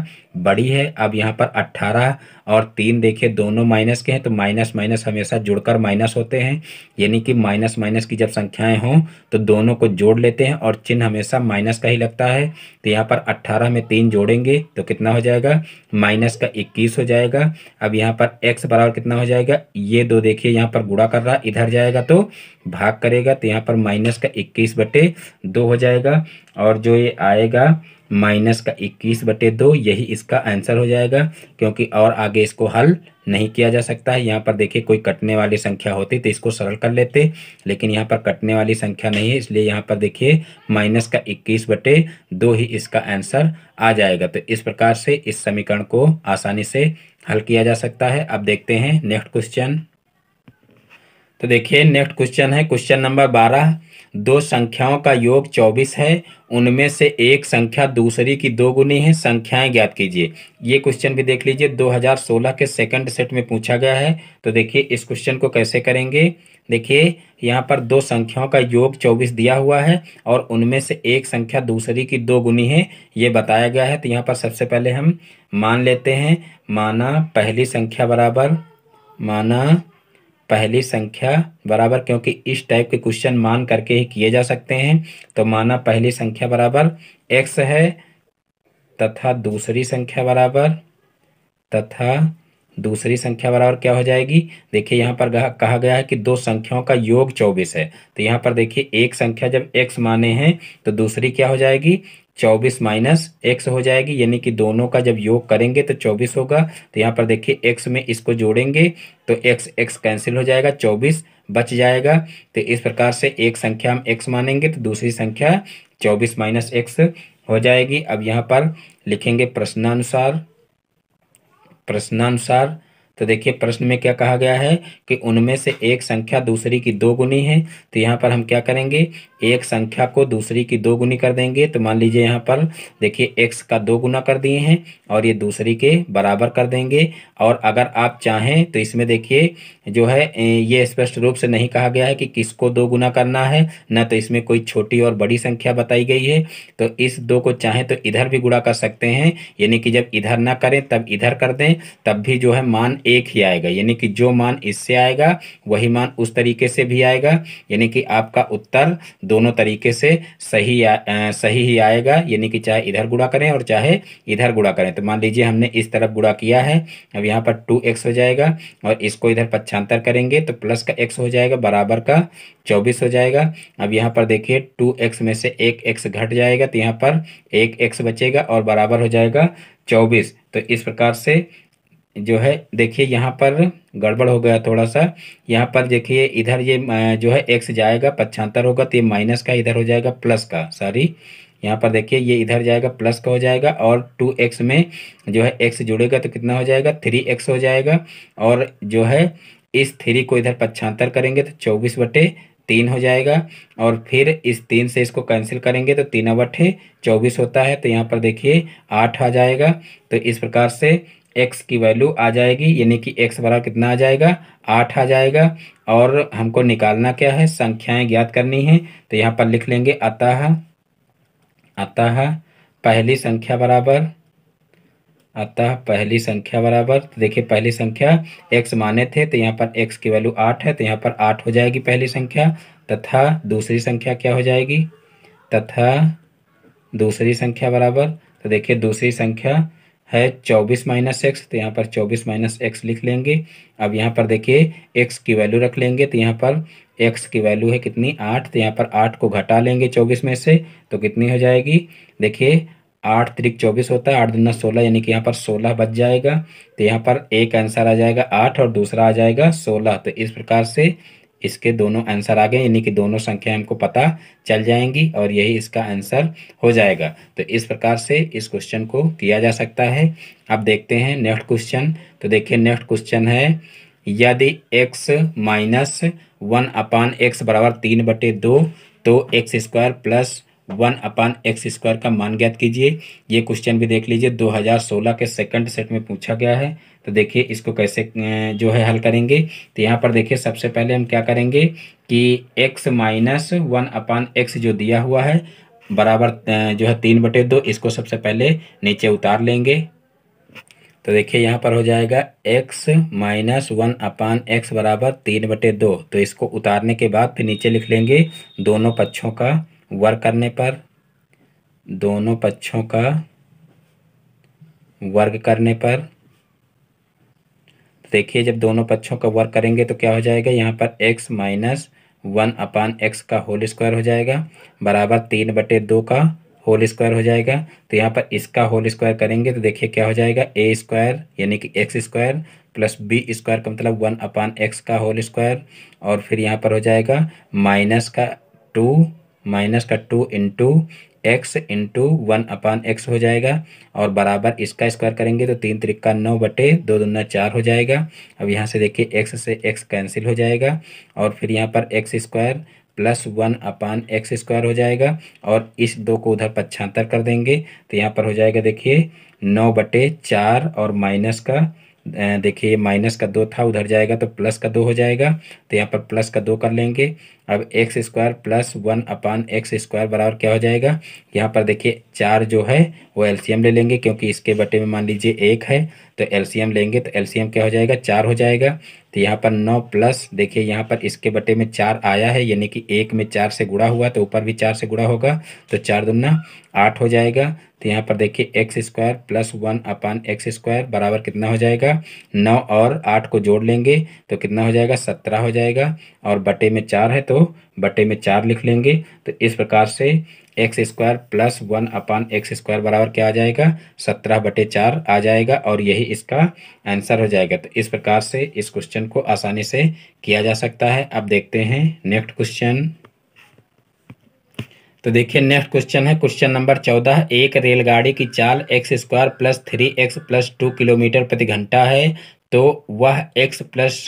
बड़ी है अब यहाँ पर अट्ठारह और तीन देखिए दोनों माइनस के हैं तो माइनस माइनस हमेशा जुड़कर माइनस होते हैं यानी कि माइनस माइनस की जब संख्याएं हों तो दोनों को जोड़ लेते हैं और चिन्ह हमेशा माइनस का ही लगता है तो यहाँ पर अट्ठारह में तीन जोड़ेंगे तो कितना हो जाएगा माइनस का इक्कीस हो जाएगा अब यहाँ पर एक्स बराबर कितना हो जाएगा ये दो देखिए यहाँ पर गुड़ा कर रहा इधर जाएगा तो भाग करेगा तो यहाँ पर माइनस का इक्कीस बटे दो हो जाएगा और जो ये आएगा माइनस का इक्कीस बटे दो यही इसका आंसर हो जाएगा क्योंकि और आगे इसको हल नहीं किया जा सकता है यहाँ पर देखिए कोई कटने वाली संख्या होती तो इसको सरल कर लेते लेकिन यहाँ पर कटने वाली संख्या नहीं है इसलिए यहाँ पर देखिए माइनस का इक्कीस बटे दो ही इसका आंसर आ जाएगा तो इस प्रकार से इस समीकरण को आसानी से हल किया जा सकता है अब देखते हैं नेक्स्ट क्वेश्चन तो देखिए नेक्स्ट क्वेश्चन है क्वेश्चन नंबर बारह दो संख्याओं का योग चौबीस है उनमें से एक संख्या दूसरी की दो गुनी है संख्याएं ज्ञात कीजिए ये क्वेश्चन भी देख लीजिए 2016 के सेकंड सेट में पूछा गया है तो देखिए इस क्वेश्चन को कैसे करेंगे देखिए यहाँ पर दो संख्याओं का योग चौबीस दिया हुआ है और उनमें से एक संख्या दूसरी की दो गुनी है ये बताया गया है तो यहाँ पर सबसे पहले हम मान लेते हैं माना पहली संख्या बराबर माना पहली संख्या बराबर क्योंकि इस टाइप के क्वेश्चन मान करके ही किए जा सकते हैं तो माना पहली संख्या बराबर एक्स है तथा दूसरी संख्या बराबर तथा दूसरी संख्या बराबर क्या हो जाएगी देखिए यहाँ पर कहा गया है कि दो संख्याओं का योग चौबीस है तो यहाँ पर देखिए एक संख्या जब एक्स माने हैं तो दूसरी क्या हो जाएगी चौबीस माइनस एक्स हो जाएगी यानी कि दोनों का जब योग करेंगे तो चौबीस होगा तो यहाँ पर देखिए एक्स में इसको जोड़ेंगे तो एक्स एक्स कैंसिल हो जाएगा चौबीस बच जाएगा तो इस प्रकार से एक संख्या हम एक्स मानेंगे तो दूसरी संख्या चौबीस माइनस एक्स हो जाएगी अब यहाँ पर लिखेंगे प्रश्नानुसार प्रश्नानुसार तो देखिए प्रश्न में क्या कहा गया है कि उनमें से एक संख्या दूसरी की दो गुनी है तो यहाँ पर हम क्या करेंगे एक संख्या को दूसरी की दो गुनी कर देंगे तो मान लीजिए यहाँ पर देखिए एक्स का दो गुना कर दिए हैं और ये दूसरी के बराबर कर देंगे और अगर आप चाहें तो इसमें देखिए जो है ये स्पष्ट रूप से नहीं कहा गया है कि किसको दो गुना करना है न तो इसमें कोई छोटी और बड़ी संख्या बताई गई है तो इस दो को चाहें तो इधर भी गुणा कर सकते हैं यानी कि जब इधर ना करें तब इधर कर दें तब भी जो है मान एक ही आएगा यानी कि जो मान इससे आएगा वही मान उस तरीके से भी आएगा यानी कि आपका उत्तर दोनों तरीके से सही आ, सही ही आएगा यानी कि चाहे इधर गुड़ा करें और चाहे इधर गुड़ा करें तो मान लीजिए हमने इस तरफ गुड़ा किया है अब यहाँ पर टू एक्स हो जाएगा और इसको इधर पक्षांतर करेंगे तो प्लस का एक्स हो जाएगा बराबर का चौबीस हो जाएगा अब यहाँ पर देखिए टू एक्स में से एक एक्स घट जाएगा तो यहाँ पर एक एक्स बचेगा और बराबर हो जाएगा चौबीस तो इस प्रकार से जो है देखिए यहाँ पर गड़बड़ हो गया थोड़ा सा यहाँ पर देखिए इधर ये जो है एक्स जाएगा पच्छातर होगा तो ये माइनस का इधर हो जाएगा प्लस का सॉरी यहाँ पर देखिए ये इधर जाएगा प्लस का हो जाएगा और टू एक्स में जो है एक्स जुड़ेगा तो कितना हो जाएगा थ्री एक्स हो जाएगा और जो है इस थ्री को इधर पच्छांतर करेंगे तो चौबीस बटे तीन हो जाएगा और फिर इस तीन से इसको कैंसिल करेंगे तो तीन बटे चौबीस होता है तो यहाँ पर देखिए आठ आ जाएगा तो इस प्रकार से एक्स की वैल्यू आ जाएगी यानी कि एक्स बड़ा कितना आ जाएगा आठ आ जाएगा और हमको निकालना क्या है संख्याएं ज्ञात करनी है तो यहाँ पर लिख लेंगे अतः अतः पहली संख्या बराबर अतः पहली संख्या बराबर तो देखिए पहली संख्या एक्स माने थे तो यहाँ पर एक्स की वैल्यू आठ है तो यहाँ पर आठ हो जाएगी पहली संख्या तथा दूसरी संख्या क्या हो जाएगी तथा दूसरी संख्या बराबर तो देखिए दूसरी संख्या है चौबीस माइनस एक्स तो यहाँ पर चौबीस माइनस एक्स लिख लेंगे अब यहाँ पर देखिए एक्स की वैल्यू रख लेंगे तो यहाँ पर एक्स की वैल्यू है कितनी आठ तो यहाँ पर आठ को घटा लेंगे चौबीस में से तो कितनी हो जाएगी देखिए आठ त्रिक चौबीस होता है आठ दुना सोलह यानी कि यहाँ पर सोलह बच जाएगा तो यहाँ पर एक आंसर आ जाएगा आठ और दूसरा आ जाएगा सोलह तो इस प्रकार से इसके दोनों आंसर आ गए यानी कि दोनों संख्या हमको पता चल जाएंगी और यही इसका आंसर हो जाएगा तो इस प्रकार से इस क्वेश्चन को किया जा सकता है अब देखते हैं नेक्स्ट क्वेश्चन तो देखिए नेक्स्ट क्वेश्चन है यदि x minus one upon X बराबर तीन बटे दो तो X square plus one upon X square का मान ज्ञात कीजिए ये क्वेश्चन भी देख लीजिए 2016 के सेकंड सेट में पूछा गया है तो देखिए इसको कैसे जो है हल करेंगे तो यहाँ पर देखिए सबसे पहले हम क्या करेंगे कि X minus one upon X जो दिया हुआ है बराबर जो है तीन बटे दो इसको सबसे पहले नीचे उतार लेंगे तो देखिए यहाँ पर हो जाएगा x minus one upon X बराबर तीन बटे दो तो इसको उतारने के बाद फिर नीचे लिख लेंगे दोनों पक्षों का वर्ग करने पर दोनों पक्षों का वर्ग करने पर देखिए जब दोनों पक्षों का वर्क करेंगे तो क्या हो जाएगा यहाँ पर X minus one upon X का होल स्क्वायर हो जाएगा बराबर तीन बटे दो का होल स्क्वायर हो जाएगा तो यहाँ पर इसका होल स्क्वायर करेंगे तो देखिए क्या हो जाएगा ए स्क्वायर यानी कि X square plus B square का मतलब वन अपान एक्स का होल स्क्वायर और फिर यहाँ पर हो जाएगा माइनस का टू माइनस का two into X into one upon X हो जाएगा और बराबर इसका स्क्वायर करेंगे तो तीन तरीका नौ बटे दो दुना चार हो जाएगा अब यहाँ से देखिए एक्स से एक्स कैंसिल हो जाएगा और फिर यहाँ पर X square plus one upon X square हो जाएगा और इस दो को उधर पच्छांतर कर देंगे तो यहाँ पर हो जाएगा देखिए नौ बटे चार और माइनस का देखिए माइनस का दो था उधर जाएगा तो प्लस का दो हो जाएगा तो यहाँ पर प्लस का दो कर लेंगे अब X square plus one upon X square बराबर क्या हो जाएगा यहाँ पर देखिए चार जो है वो एलसीएम ले लेंगे क्योंकि इसके बटे में मान लीजिए एक है तो एलसीएम लेंगे तो एलसीएम क्या हो जाएगा चार हो जाएगा तो यहाँ पर नौ प्लस देखिए यहाँ पर इसके बटे में चार आया है यानी कि एक में चार से गुड़ा हुआ तो ऊपर भी चार से गुड़ा होगा तो चार दुना आठ हो जाएगा तो यहाँ पर देखिए X square plus one upon X square बराबर कितना हो जाएगा नौ और आठ को जोड़ लेंगे तो कितना हो जाएगा सत्रह हो जाएगा और बटे में चार है तो बटे में चार लिख लेंगे तो इस प्रकार से X square plus one upon X square बराबर क्या आ जाएगा सत्रह बटे चार आ जाएगा और यही इसका आंसर हो जाएगा तो इस प्रकार से इस क्वेश्चन को आसानी से किया जा सकता है अब देखते हैं नेक्स्ट क्वेश्चन तो देखिए नेक्स्ट क्वेश्चन है क्वेश्चन नंबर चौदह एक रेलगाड़ी की चाल X square plus three X plus two kilometre प्रति घंटा है तो वह एक्स प्लस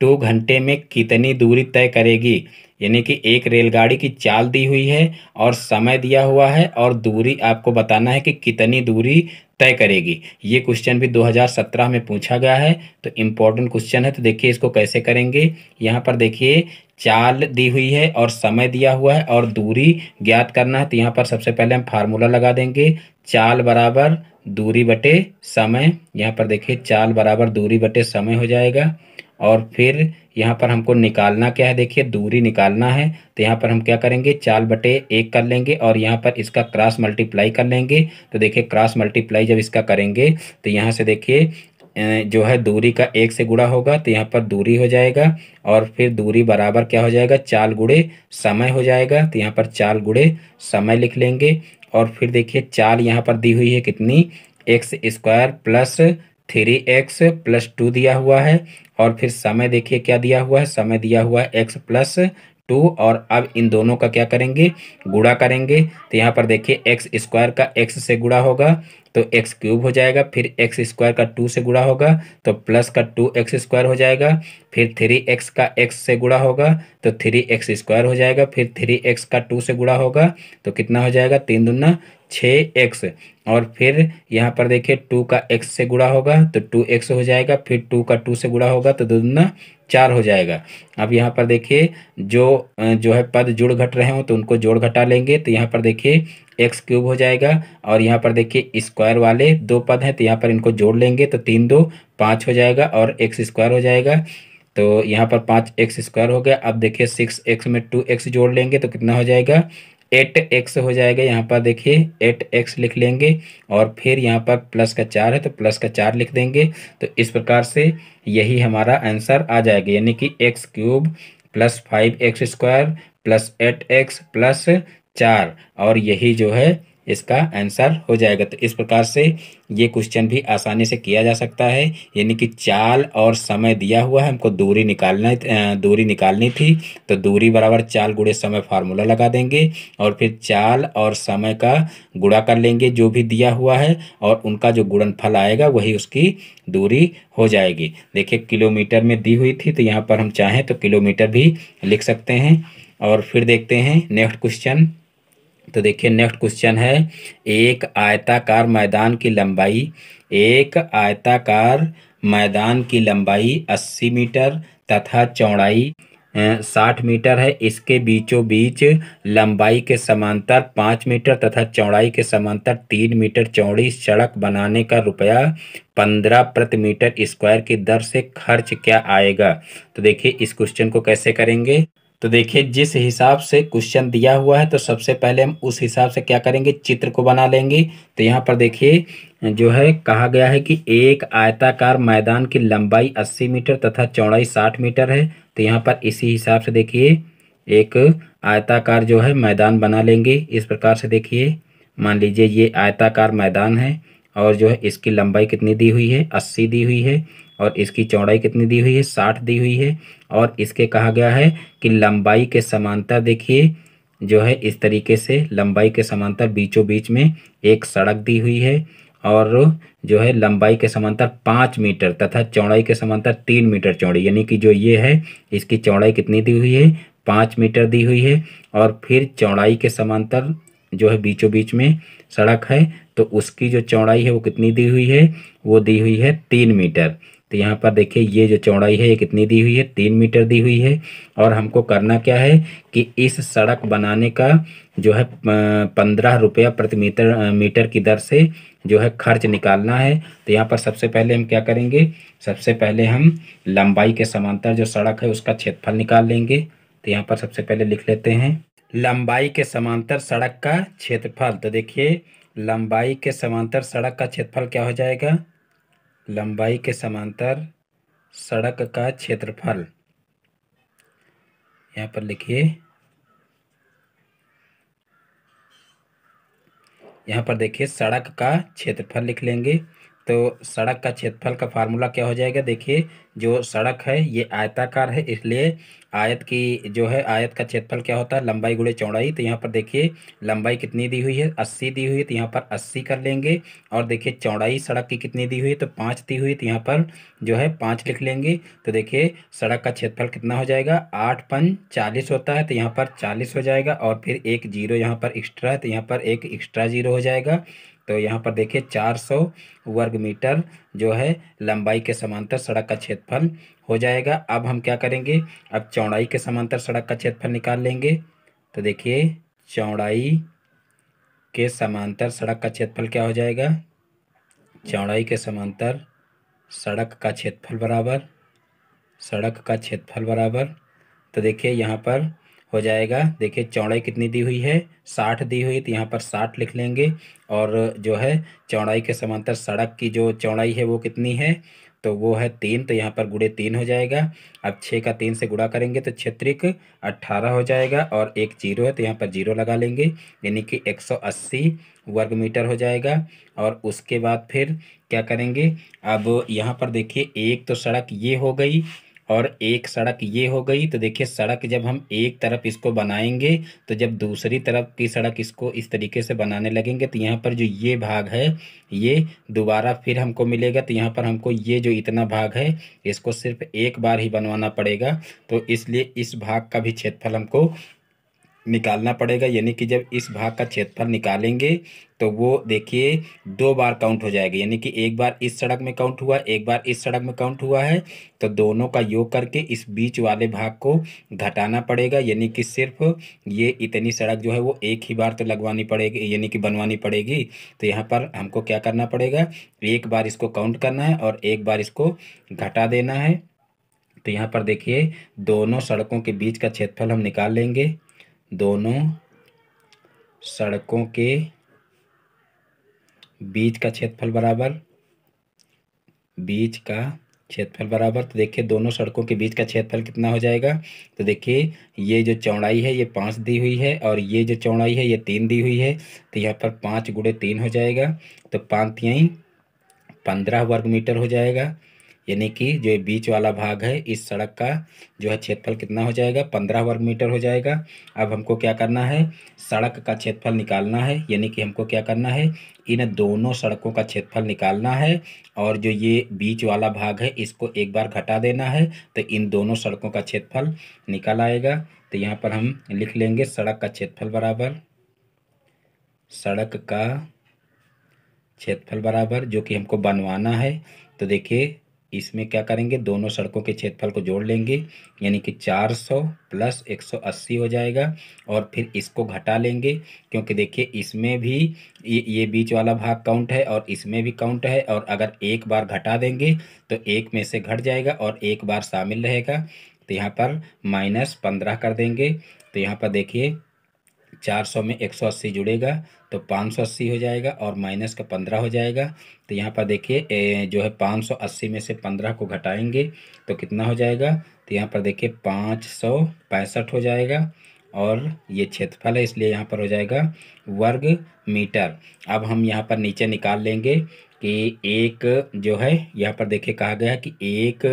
टू घंटे में कितनी दूरी तय करेगी यानी कि एक रेलगाड़ी की चाल दी हुई है और समय दिया हुआ है और दूरी आपको बताना है कि कितनी दूरी तय करेगी ये क्वेश्चन भी 2017 में पूछा गया है तो इम्पोर्टेंट क्वेश्चन है तो देखिए इसको कैसे करेंगे यहाँ पर देखिए चाल दी हुई है और समय दिया हुआ है और दूरी ज्ञात करना है तो यहाँ पर सबसे पहले हम फार्मूला लगा देंगे चाल बराबर दूरी बटे समय यहाँ पर देखिए चाल बराबर दूरी बटे समय हो जाएगा और फिर यहाँ पर हमको निकालना क्या है देखिए दूरी निकालना है तो यहाँ पर हम क्या करेंगे चार बटे एक कर लेंगे और यहाँ पर इसका क्रॉस मल्टीप्लाई कर लेंगे तो देखिए क्रॉस मल्टीप्लाई जब इसका करेंगे तो यहाँ से देखिए जो है दूरी का एक से गुड़ा होगा तो यहाँ पर दूरी हो जाएगा और फिर दूरी बराबर क्या हो जाएगा चार गुड़े समय हो जाएगा तो यहाँ पर चार गुड़े समय लिख लेंगे और फिर देखिए चार यहाँ पर दी हुई है कितनी X square plus three X plus two दिया हुआ है और फिर समय देखिए क्या दिया हुआ है समय दिया हुआ है एक्स प्लस टू और अब इन दोनों का क्या करेंगे गुड़ा करेंगे तो यहाँ पर देखिए एक्स स्क्वायर का एक्स से गुड़ा होगा तो एक्स क्यूब हो जाएगा फिर एक्स स्क्वायर का टू से गुड़ा होगा तो प्लस का टू एक्स स्क्वायर हो जाएगा फिर थ्री एक्स का एक्स से गुड़ा होगा तो थ्री एक्स स्क्वायर हो जाएगा फिर थ्री एक्स का टू से गुड़ा होगा तो कितना हो जाएगा तीन दुना छः एक्स और फिर यहाँ पर देखिए टू का एक्स से गुड़ा होगा तो टू एक्स हो जाएगा फिर टू का टू से गुड़ा होगा तो दोनों चार हो जाएगा अब यहाँ पर देखिए जो जो है पद जुड़ घट रहे हों तो उनको जोड़ घटा लेंगे तो यहाँ पर देखिए एक्स क्यूब हो जाएगा और यहाँ पर देखिए स्क्वायर वाले दो पद हैं तो यहाँ पर इनको जोड़ लेंगे तो तीन दो पाँच हो जाएगा और एक्स स्क्वायर हो जाएगा तो यहाँ पर पाँच एक्स स्क्वायर हो गया अब देखिए सिक्स एक्स में टू एक्स जोड़ लेंगे तो कितना हो जाएगा एट एक्स हो जाएगा यहाँ पर देखिए एट एक्स लिख लेंगे और फिर यहाँ पर प्लस का चार है तो प्लस का चार लिख देंगे तो इस प्रकार से यही हमारा आंसर आ जाएगा यानी कि X cube plus five X square plus eight X plus चार और यही जो है इसका आंसर हो जाएगा तो इस प्रकार से ये क्वेश्चन भी आसानी से किया जा सकता है यानी कि चाल और समय दिया हुआ है हमको दूरी निकालना दूरी निकालनी थी तो दूरी बराबर चाल गुड़े समय फार्मूला लगा देंगे और फिर चाल और समय का गुड़ा कर लेंगे जो भी दिया हुआ है और उनका जो फल आएगा वही उसकी दूरी हो जाएगी देखिए किलोमीटर में दी हुई थी तो यहाँ पर हम चाहें तो किलोमीटर भी लिख सकते हैं और फिर देखते हैं नेक्स्ट क्वेश्चन तो देखिए नेक्स्ट क्वेश्चन है एक आयताकार मैदान की लंबाई एक आयताकार मैदान की लंबाई 80 मीटर तथा चौड़ाई साठ मीटर है इसके बीचों बीच लंबाई के समांतर 5 मीटर तथा चौड़ाई के समांतर तीन मीटर चौड़ी सड़क बनाने का रुपया पंद्रह प्रति मीटर स्क्वायर की दर से खर्च क्या आएगा तो देखिए इस क्वेश्चन को कैसे करेंगे तो देखिए जिस हिसाब से क्वेश्चन दिया हुआ है तो सबसे पहले हम उस हिसाब से क्या करेंगे चित्र को बना लेंगे तो यहाँ पर देखिए जो है कहा गया है कि एक आयताकार मैदान की लंबाई 80 मीटर तथा चौड़ाई 60 मीटर है तो यहाँ पर इसी हिसाब से देखिए एक आयताकार जो है मैदान बना लेंगे इस प्रकार से देखिए मान लीजिए ये आयताकार मैदान है और जो है इसकी लंबाई कितनी दी हुई है अस्सी दी हुई है और इसकी चौड़ाई कितनी दी हुई है साठ दी हुई है और इसके कहा गया है कि लंबाई के समांतर देखिए जो है इस तरीके से लंबाई के समांतर बीचों बीच में एक सड़क दी हुई है और जो है लंबाई के समांतर पाँच मीटर तथा चौड़ाई के समांतर तीन मीटर चौड़ी यानी कि जो ये है इसकी चौड़ाई कितनी दी हुई है पाँच मीटर दी हुई है और फिर चौड़ाई के समांतर जो है बीचों बीच में सड़क है तो उसकी जो चौड़ाई है वो कितनी दी हुई है वो दी हुई है तीन मीटर तो यहाँ पर देखिए ये जो चौड़ाई है ये कितनी दी हुई है तीन मीटर दी हुई है और हमको करना क्या है कि इस सड़क बनाने का जो है पंद्रह रुपया प्रति मीटर मीटर की दर से जो है खर्च निकालना है तो यहाँ पर सबसे पहले हम क्या करेंगे सबसे पहले हम लंबाई के समांतर जो सड़क है उसका क्षेत्रफल निकाल लेंगे तो यहाँ पर सबसे पहले लिख लेते हैं लंबाई के समांतर सड़क का क्षेत्रफल तो देखिए लंबाई के समांतर सड़क का क्षेत्रफल क्या हो जाएगा लंबाई के समांतर सड़क का क्षेत्रफल यहाँ पर लिखिए यहाँ पर देखिए सड़क का क्षेत्रफल लिख लेंगे तो सड़क का क्षेत्रफल का फार्मूला क्या हो जाएगा देखिए जो सड़क है ये आयताकार है इसलिए आयत की जो है आयत का क्षेत्रफल क्या होता है लंबाई गुड़े चौड़ाई तो यहाँ पर देखिए लंबाई कितनी दी हुई है अस्सी दी हुई है तो यहाँ पर अस्सी कर लेंगे और देखिए चौड़ाई सड़क की कितनी दी हुई है तो पाँच दी हुई तो यहाँ पर जो है पाँच लिख लेंगे तो देखिए सड़क का क्षेत्रफल कितना हो जाएगा आठ पन चालीस होता है तो यहाँ पर चालीस हो जाएगा और फिर एक जीरो यहाँ पर एक्स्ट्रा है तो यहाँ पर एक एक्स्ट्रा जीरो हो जाएगा तो यहाँ पर देखिए 400 वर्ग मीटर जो है लंबाई के समांतर सड़क का क्षेत्रफल हो जाएगा अब हम क्या करेंगे अब चौड़ाई के समांतर सड़क का क्षेत्रफल निकाल लेंगे तो देखिए चौड़ाई के समांतर सड़क का क्षेत्रफल क्या हो जाएगा चौड़ाई के समांतर सड़क का क्षेत्रफल बराबर सड़क का क्षेत्रफल बराबर तो देखिए यहाँ पर हो जाएगा देखिए चौड़ाई कितनी दी हुई है साठ दी हुई तो यहाँ पर साठ लिख लेंगे और जो है चौड़ाई के समांतर सड़क की जो चौड़ाई है वो कितनी है तो वो है तीन तो यहाँ पर गुड़े तीन हो जाएगा अब छः का तीन से गुड़ा करेंगे तो क्षेत्रिक अट्ठारह हो जाएगा और एक जीरो है तो यहाँ पर जीरो लगा लेंगे यानी कि एक सौ अस्सी वर्ग मीटर हो जाएगा और उसके बाद फिर क्या करेंगे अब यहाँ पर देखिए एक तो सड़क ये हो गई और एक सड़क ये हो गई तो देखिए सड़क जब हम एक तरफ इसको बनाएंगे तो जब दूसरी तरफ की सड़क इसको इस तरीके से बनाने लगेंगे तो यहाँ पर जो ये भाग है ये दोबारा फिर हमको मिलेगा तो यहाँ पर हमको ये जो इतना भाग है इसको सिर्फ एक बार ही बनवाना पड़ेगा तो इसलिए इस भाग का भी क्षेत्रफल हमको निकालना पड़ेगा यानी कि जब इस भाग का क्षेत्रफल निकालेंगे तो वो देखिए दो बार काउंट हो जाएगा यानी कि एक बार इस सड़क में काउंट हुआ एक बार इस सड़क में काउंट हुआ है तो दोनों का योग करके इस बीच वाले भाग को घटाना पड़ेगा यानी कि सिर्फ ये इतनी सड़क जो है वो एक ही बार तो लगवानी पड़ेगी यानी कि बनवानी पड़ेगी तो यहाँ पर हमको क्या करना पड़ेगा एक बार इसको काउंट करना है और एक बार इसको घटा देना है तो यहाँ पर देखिए दोनों सड़कों के बीच का क्षेत्रफल हम निकाल लेंगे दोनों सड़कों के बीच का क्षेत्रफल बराबर बीच का क्षेत्रफल बराबर तो देखिए दोनों सड़कों के बीच का क्षेत्रफल कितना हो जाएगा तो देखिए ये जो चौड़ाई है ये पाँच दी हुई है और ये जो चौड़ाई है ये तीन दी हुई है तो यहाँ पर पाँच गुड़े तीन हो जाएगा तो पाँच यहीं पंद्रह वर्ग मीटर हो जाएगा यानी कि जो बीच वाला भाग है इस सड़क का जो है क्षेत्रफल कितना हो जाएगा पंद्रह वर्ग मीटर हो जाएगा अब हमको क्या करना है सड़क का क्षेत्रफल निकालना है यानी कि हमको क्या करना है इन दोनों सड़कों का क्षेत्रफल निकालना है और जो ये बीच वाला भाग है इसको एक बार घटा देना है तो इन दोनों सड़कों का क्षेत्रफल निकल आएगा तो यहाँ पर हम लिख लेंगे सड़क का क्षेत्रफल बराबर सड़क का क्षेत्रफल बराबर जो कि हमको बनवाना है तो देखिए इसमें क्या करेंगे दोनों सड़कों के क्षेत्रफल को जोड़ लेंगे यानी कि 400 प्लस 180 हो जाएगा और फिर इसको घटा लेंगे क्योंकि देखिए इसमें भी ये ये बीच वाला भाग काउंट है और इसमें भी काउंट है और अगर एक बार घटा देंगे तो एक में से घट जाएगा और एक बार शामिल रहेगा तो यहाँ पर माइनस पंद्रह कर देंगे तो यहाँ पर देखिए चार सौ में एक सौ अस्सी जुड़ेगा तो पाँच सौ अस्सी हो जाएगा और माइनस का पंद्रह हो जाएगा तो यहाँ पर देखिए जो है पाँच सौ अस्सी में से पंद्रह को घटाएंगे तो कितना हो जाएगा तो यहाँ पर देखिए पाँच सौ पैंसठ हो जाएगा और ये क्षेत्रफल है इसलिए यहाँ पर हो जाएगा वर्ग मीटर अब हम यहाँ पर नीचे निकाल लेंगे कि एक जो है यहाँ पर देखिए कहा गया है कि एक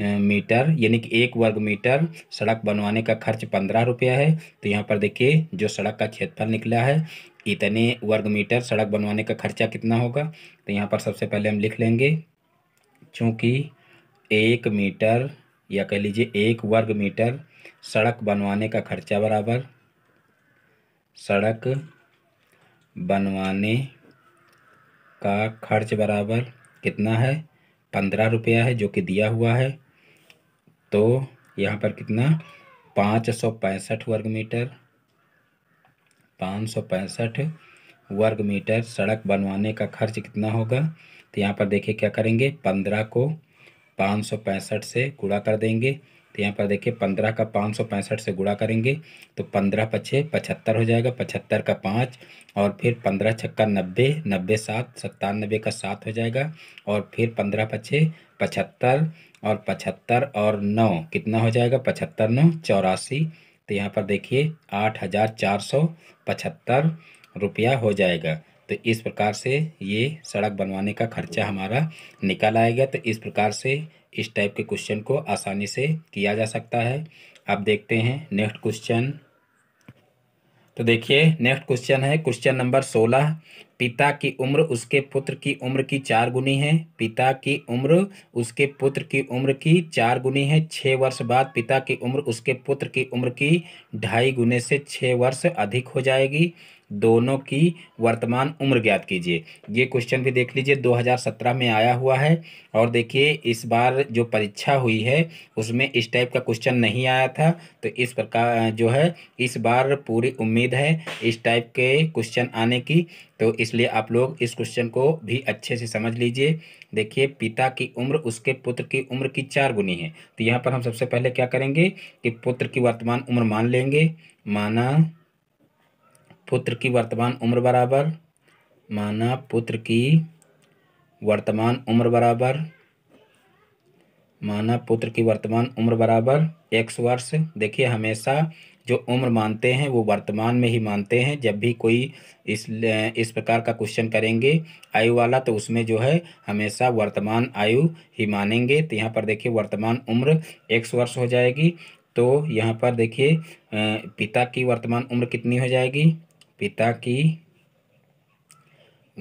मीटर यानी कि एक वर्ग मीटर सड़क बनवाने का खर्च पंद्रह रुपया है तो यहाँ पर देखिए जो सड़क का क्षेत्रफल निकला है इतने वर्ग मीटर सड़क बनवाने का खर्चा कितना होगा तो यहाँ पर सबसे पहले हम लिख लेंगे चूँकि एक मीटर या कह लीजिए एक वर्ग मीटर सड़क बनवाने का खर्चा बराबर सड़क बनवाने का खर्च बराबर कितना है पंद्रह रुपया है जो कि दिया हुआ है तो यहाँ पर कितना पाँच सौ पैंसठ वर्ग मीटर पाँच सौ पैंसठ वर्ग मीटर सड़क बनवाने का खर्च कितना होगा तो यहाँ पर देखिए क्या करेंगे पंद्रह को पाँच सौ पैंसठ से कूड़ा कर देंगे तो यहाँ पर देखिए पंद्रह का पाँच सौ पैंसठ से गुड़ा करेंगे तो पंद्रह पच्छे पचहत्तर हो जाएगा पचहत्तर का पाँच और फिर पंद्रह छक्का नब्बे नब्बे सात सत्तानबे का सात हो जाएगा और फिर पंद्रह पछे पचहत्तर और पचहत्तर और नौ कितना हो जाएगा पचहत्तर नौ चौरासी तो यहाँ पर देखिए आठ हज़ार चार सौ पचहत्तर रुपया हो जाएगा तो इस प्रकार से ये सड़क बनवाने का खर्चा हमारा निकल आएगा तो इस प्रकार से इस टाइप के क्वेश्चन को आसानी से किया जा सकता है अब देखते हैं नेक्स्ट क्वेश्चन तो देखिए नेक्स्ट क्वेश्चन है क्वेश्चन नंबर सोलह पिता की उम्र उसके पुत्र की उम्र की चार गुनी है पिता की उम्र उसके पुत्र की उम्र की चार गुनी है छः वर्ष बाद पिता की उम्र उसके पुत्र की उम्र की ढाई गुने से छः वर्ष अधिक हो जाएगी दोनों की वर्तमान उम्र ज्ञात कीजिए ये क्वेश्चन भी देख लीजिए 2017 में आया हुआ है और देखिए इस बार जो परीक्षा हुई है उसमें इस टाइप का क्वेश्चन नहीं आया था तो इस प्रकार जो है इस बार पूरी उम्मीद है इस टाइप के क्वेश्चन आने की तो इसलिए आप लोग इस क्वेश्चन को भी अच्छे से समझ लीजिए देखिए पिता की उम्र उसके पुत्र की उम्र की चार गुनी है तो यहाँ पर हम सबसे पहले क्या करेंगे कि पुत्र की वर्तमान उम्र मान लेंगे माना पुत्र की वर्तमान उम्र बराबर माना पुत्र की वर्तमान उम्र बराबर माना पुत्र की वर्तमान उम्र बराबर एक्स वर्ष देखिए हमेशा जो उम्र मानते हैं वो वर्तमान में ही मानते हैं जब भी कोई इस इस प्रकार का क्वेश्चन करेंगे आयु वाला तो उसमें जो है हमेशा वर्तमान आयु ही मानेंगे तो यहाँ पर देखिए वर्तमान उम्र एक्स वर्ष हो जाएगी तो यहाँ पर देखिए पिता की वर्तमान उम्र कितनी हो जाएगी पिता की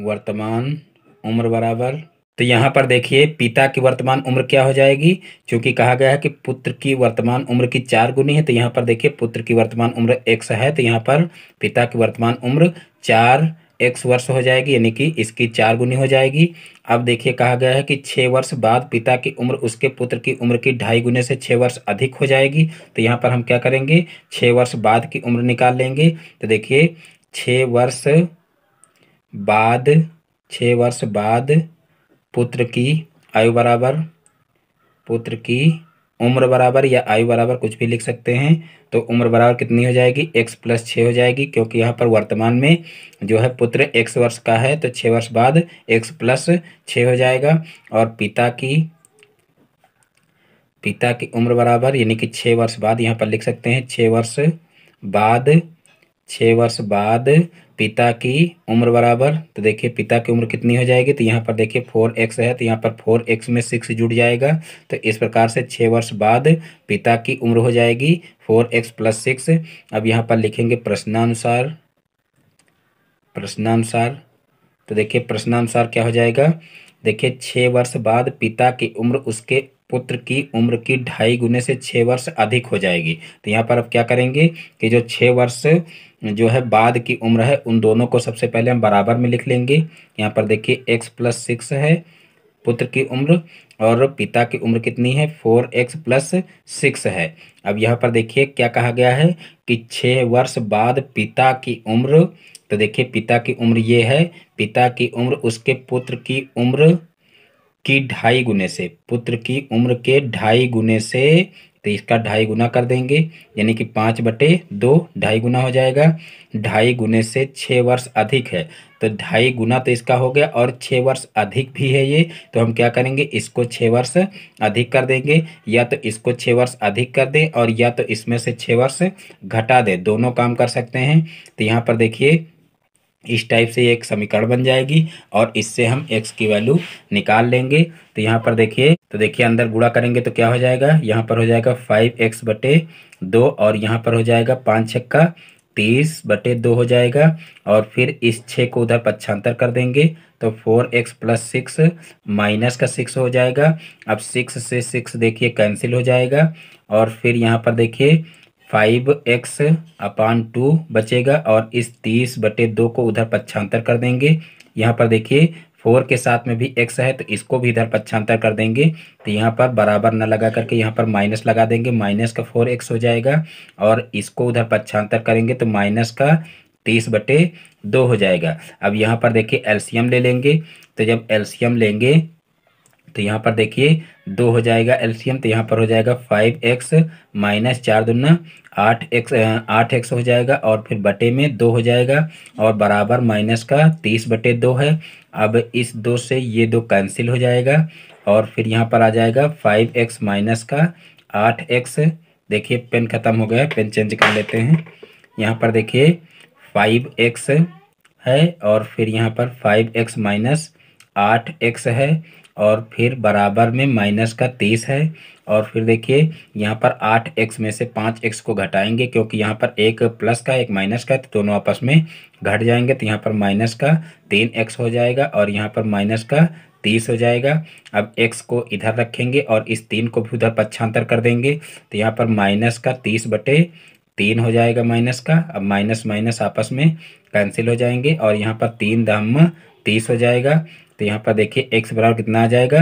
वर्तमान उम्र बराबर तो यहाँ पर देखिए पिता की वर्तमान उम्र क्या हो जाएगी क्योंकि कहा गया है कि पुत्र की वर्तमान उम्र की चार गुनी है तो यहाँ पर देखिए पुत्र की वर्तमान उम्र एक्स है तो यहाँ पर पिता की वर्तमान उम्र चार एक्स वर्ष हो जाएगी यानी कि इसकी चार गुनी हो जाएगी अब देखिए कहा गया है कि छः वर्ष बाद पिता की उम्र उसके पुत्र की उम्र की ढाई गुने से छः वर्ष अधिक हो जाएगी तो यहाँ पर हम क्या करेंगे छः वर्ष बाद की उम्र निकाल लेंगे तो देखिए छः वर्ष बाद छ वर्ष बाद पुत्र की आयु बराबर पुत्र की उम्र बराबर या आयु बराबर कुछ भी लिख सकते हैं तो उम्र बराबर कितनी हो जाएगी एक्स प्लस छः हो जाएगी क्योंकि यहाँ पर वर्तमान में जो है पुत्र एक्स वर्ष का है तो छः वर्ष बाद एक्स प्लस छः हो जाएगा और पिता की पिता की उम्र बराबर यानी कि छः वर्ष बाद यहाँ पर लिख सकते हैं छः वर्ष बाद छः वर्ष बाद पिता की उम्र बराबर तो देखिए पिता की उम्र कितनी हो जाएगी तो यहाँ पर देखिए फोर एक्स है तो यहाँ पर फोर एक्स में सिक्स जुड़ जाएगा तो इस प्रकार से छः वर्ष बाद पिता की उम्र हो जाएगी फोर एक्स प्लस सिक्स अब यहाँ पर लिखेंगे प्रश्नानुसार प्रश्नानुसार तो देखिए प्रश्नानुसार क्या हो जाएगा देखिए छः वर्ष बाद पिता की उम्र उसके पुत्र की उम्र की ढाई गुने से छः वर्ष अधिक हो जाएगी तो यहाँ पर अब क्या करेंगे कि जो छः वर्ष जो है बाद की उम्र है उन दोनों को सबसे पहले हम बराबर में लिख लेंगे यहाँ पर देखिए एक्स प्लस सिक्स है पुत्र की उम्र और पिता की उम्र कितनी है फोर एक्स प्लस सिक्स है अब यहाँ पर देखिए क्या कहा गया है कि छः वर्ष बाद पिता की उम्र तो देखिए पिता की उम्र ये है पिता की उम्र उसके पुत्र की उम्र की ढाई गुने से पुत्र की उम्र के ढाई गुने से तो इसका ढाई गुना कर देंगे यानी कि पाँच बटे दो ढाई गुना हो जाएगा ढाई गुने से छः वर्ष अधिक है तो ढाई गुना तो इसका हो गया और छः वर्ष अधिक भी है ये तो हम क्या करेंगे इसको छः वर्ष अधिक कर देंगे या तो इसको छः वर्ष अधिक कर दें और या तो इसमें से छः वर्ष घटा दें दोनों काम कर सकते हैं तो यहाँ पर देखिए इस टाइप से एक समीकरण बन जाएगी और इससे हम x की वैल्यू निकाल लेंगे तो यहाँ पर देखिए तो देखिए अंदर गुड़ा करेंगे तो क्या हो जाएगा यहाँ पर हो जाएगा फाइव एक्स बटे दो और यहाँ पर हो जाएगा पाँच छक्का तीस बटे दो हो जाएगा और फिर इस छः को उधर पक्षांतर कर देंगे तो four X plus six minus का सिक्स हो जाएगा अब सिक्स से सिक्स देखिए कैंसिल हो जाएगा और फिर यहाँ पर देखिए फाइव एक्स अपान टू बचेगा और इस तीस बटे दो को उधर पक्षांतर कर देंगे यहाँ पर देखिए फोर के साथ में भी एक्स है तो इसको भी इधर पक्षांतर कर देंगे तो यहाँ पर बराबर न लगा करके यहाँ पर माइनस लगा देंगे माइनस का फोर एक्स हो जाएगा और इसको उधर पक्षांतर करेंगे तो माइनस का तीस बटे दो हो जाएगा अब यहाँ पर देखिए एल्शियम ले लेंगे तो जब एल्शियम लेंगे तो यहाँ पर देखिए दो हो जाएगा एल्शियम तो यहाँ पर हो जाएगा फाइव एक्स माइनस चार दुना आठ एक्स आठ एक्स हो जाएगा और फिर बटे में दो हो जाएगा और बराबर माइनस का तीस बटे दो है अब इस दो से ये दो कैंसिल हो जाएगा और फिर यहाँ पर आ जाएगा फाइव एक्स माइनस का आठ एक्स देखिए पेन ख़त्म हो गया पेन चेंज कर लेते हैं यहाँ पर देखिए फाइव एक्स है और फिर यहाँ पर फाइव एक्स माइनस आठ एक्स है और फिर बराबर में माइनस का तीस है और फिर देखिए यहाँ पर आठ एक्स में से पाँच एक्स को घटाएंगे क्योंकि यहाँ पर एक प्लस का एक माइनस का तो दोनों आपस में घट जाएंगे तो यहाँ पर माइनस का तीन एक्स हो जाएगा और यहाँ पर माइनस का तीस हो जाएगा अब एक्स को इधर रखेंगे और इस तीन को भी उधर पक्षांतर कर देंगे तो यहाँ पर माइनस का तीस बटे तीन हो जाएगा माइनस का अब माइनस माइनस आपस में कैंसिल हो जाएंगे और यहाँ पर तीन दाम तीस हो जाएगा तो यहाँ पर देखिए एक्स बराबर कितना आ जाएगा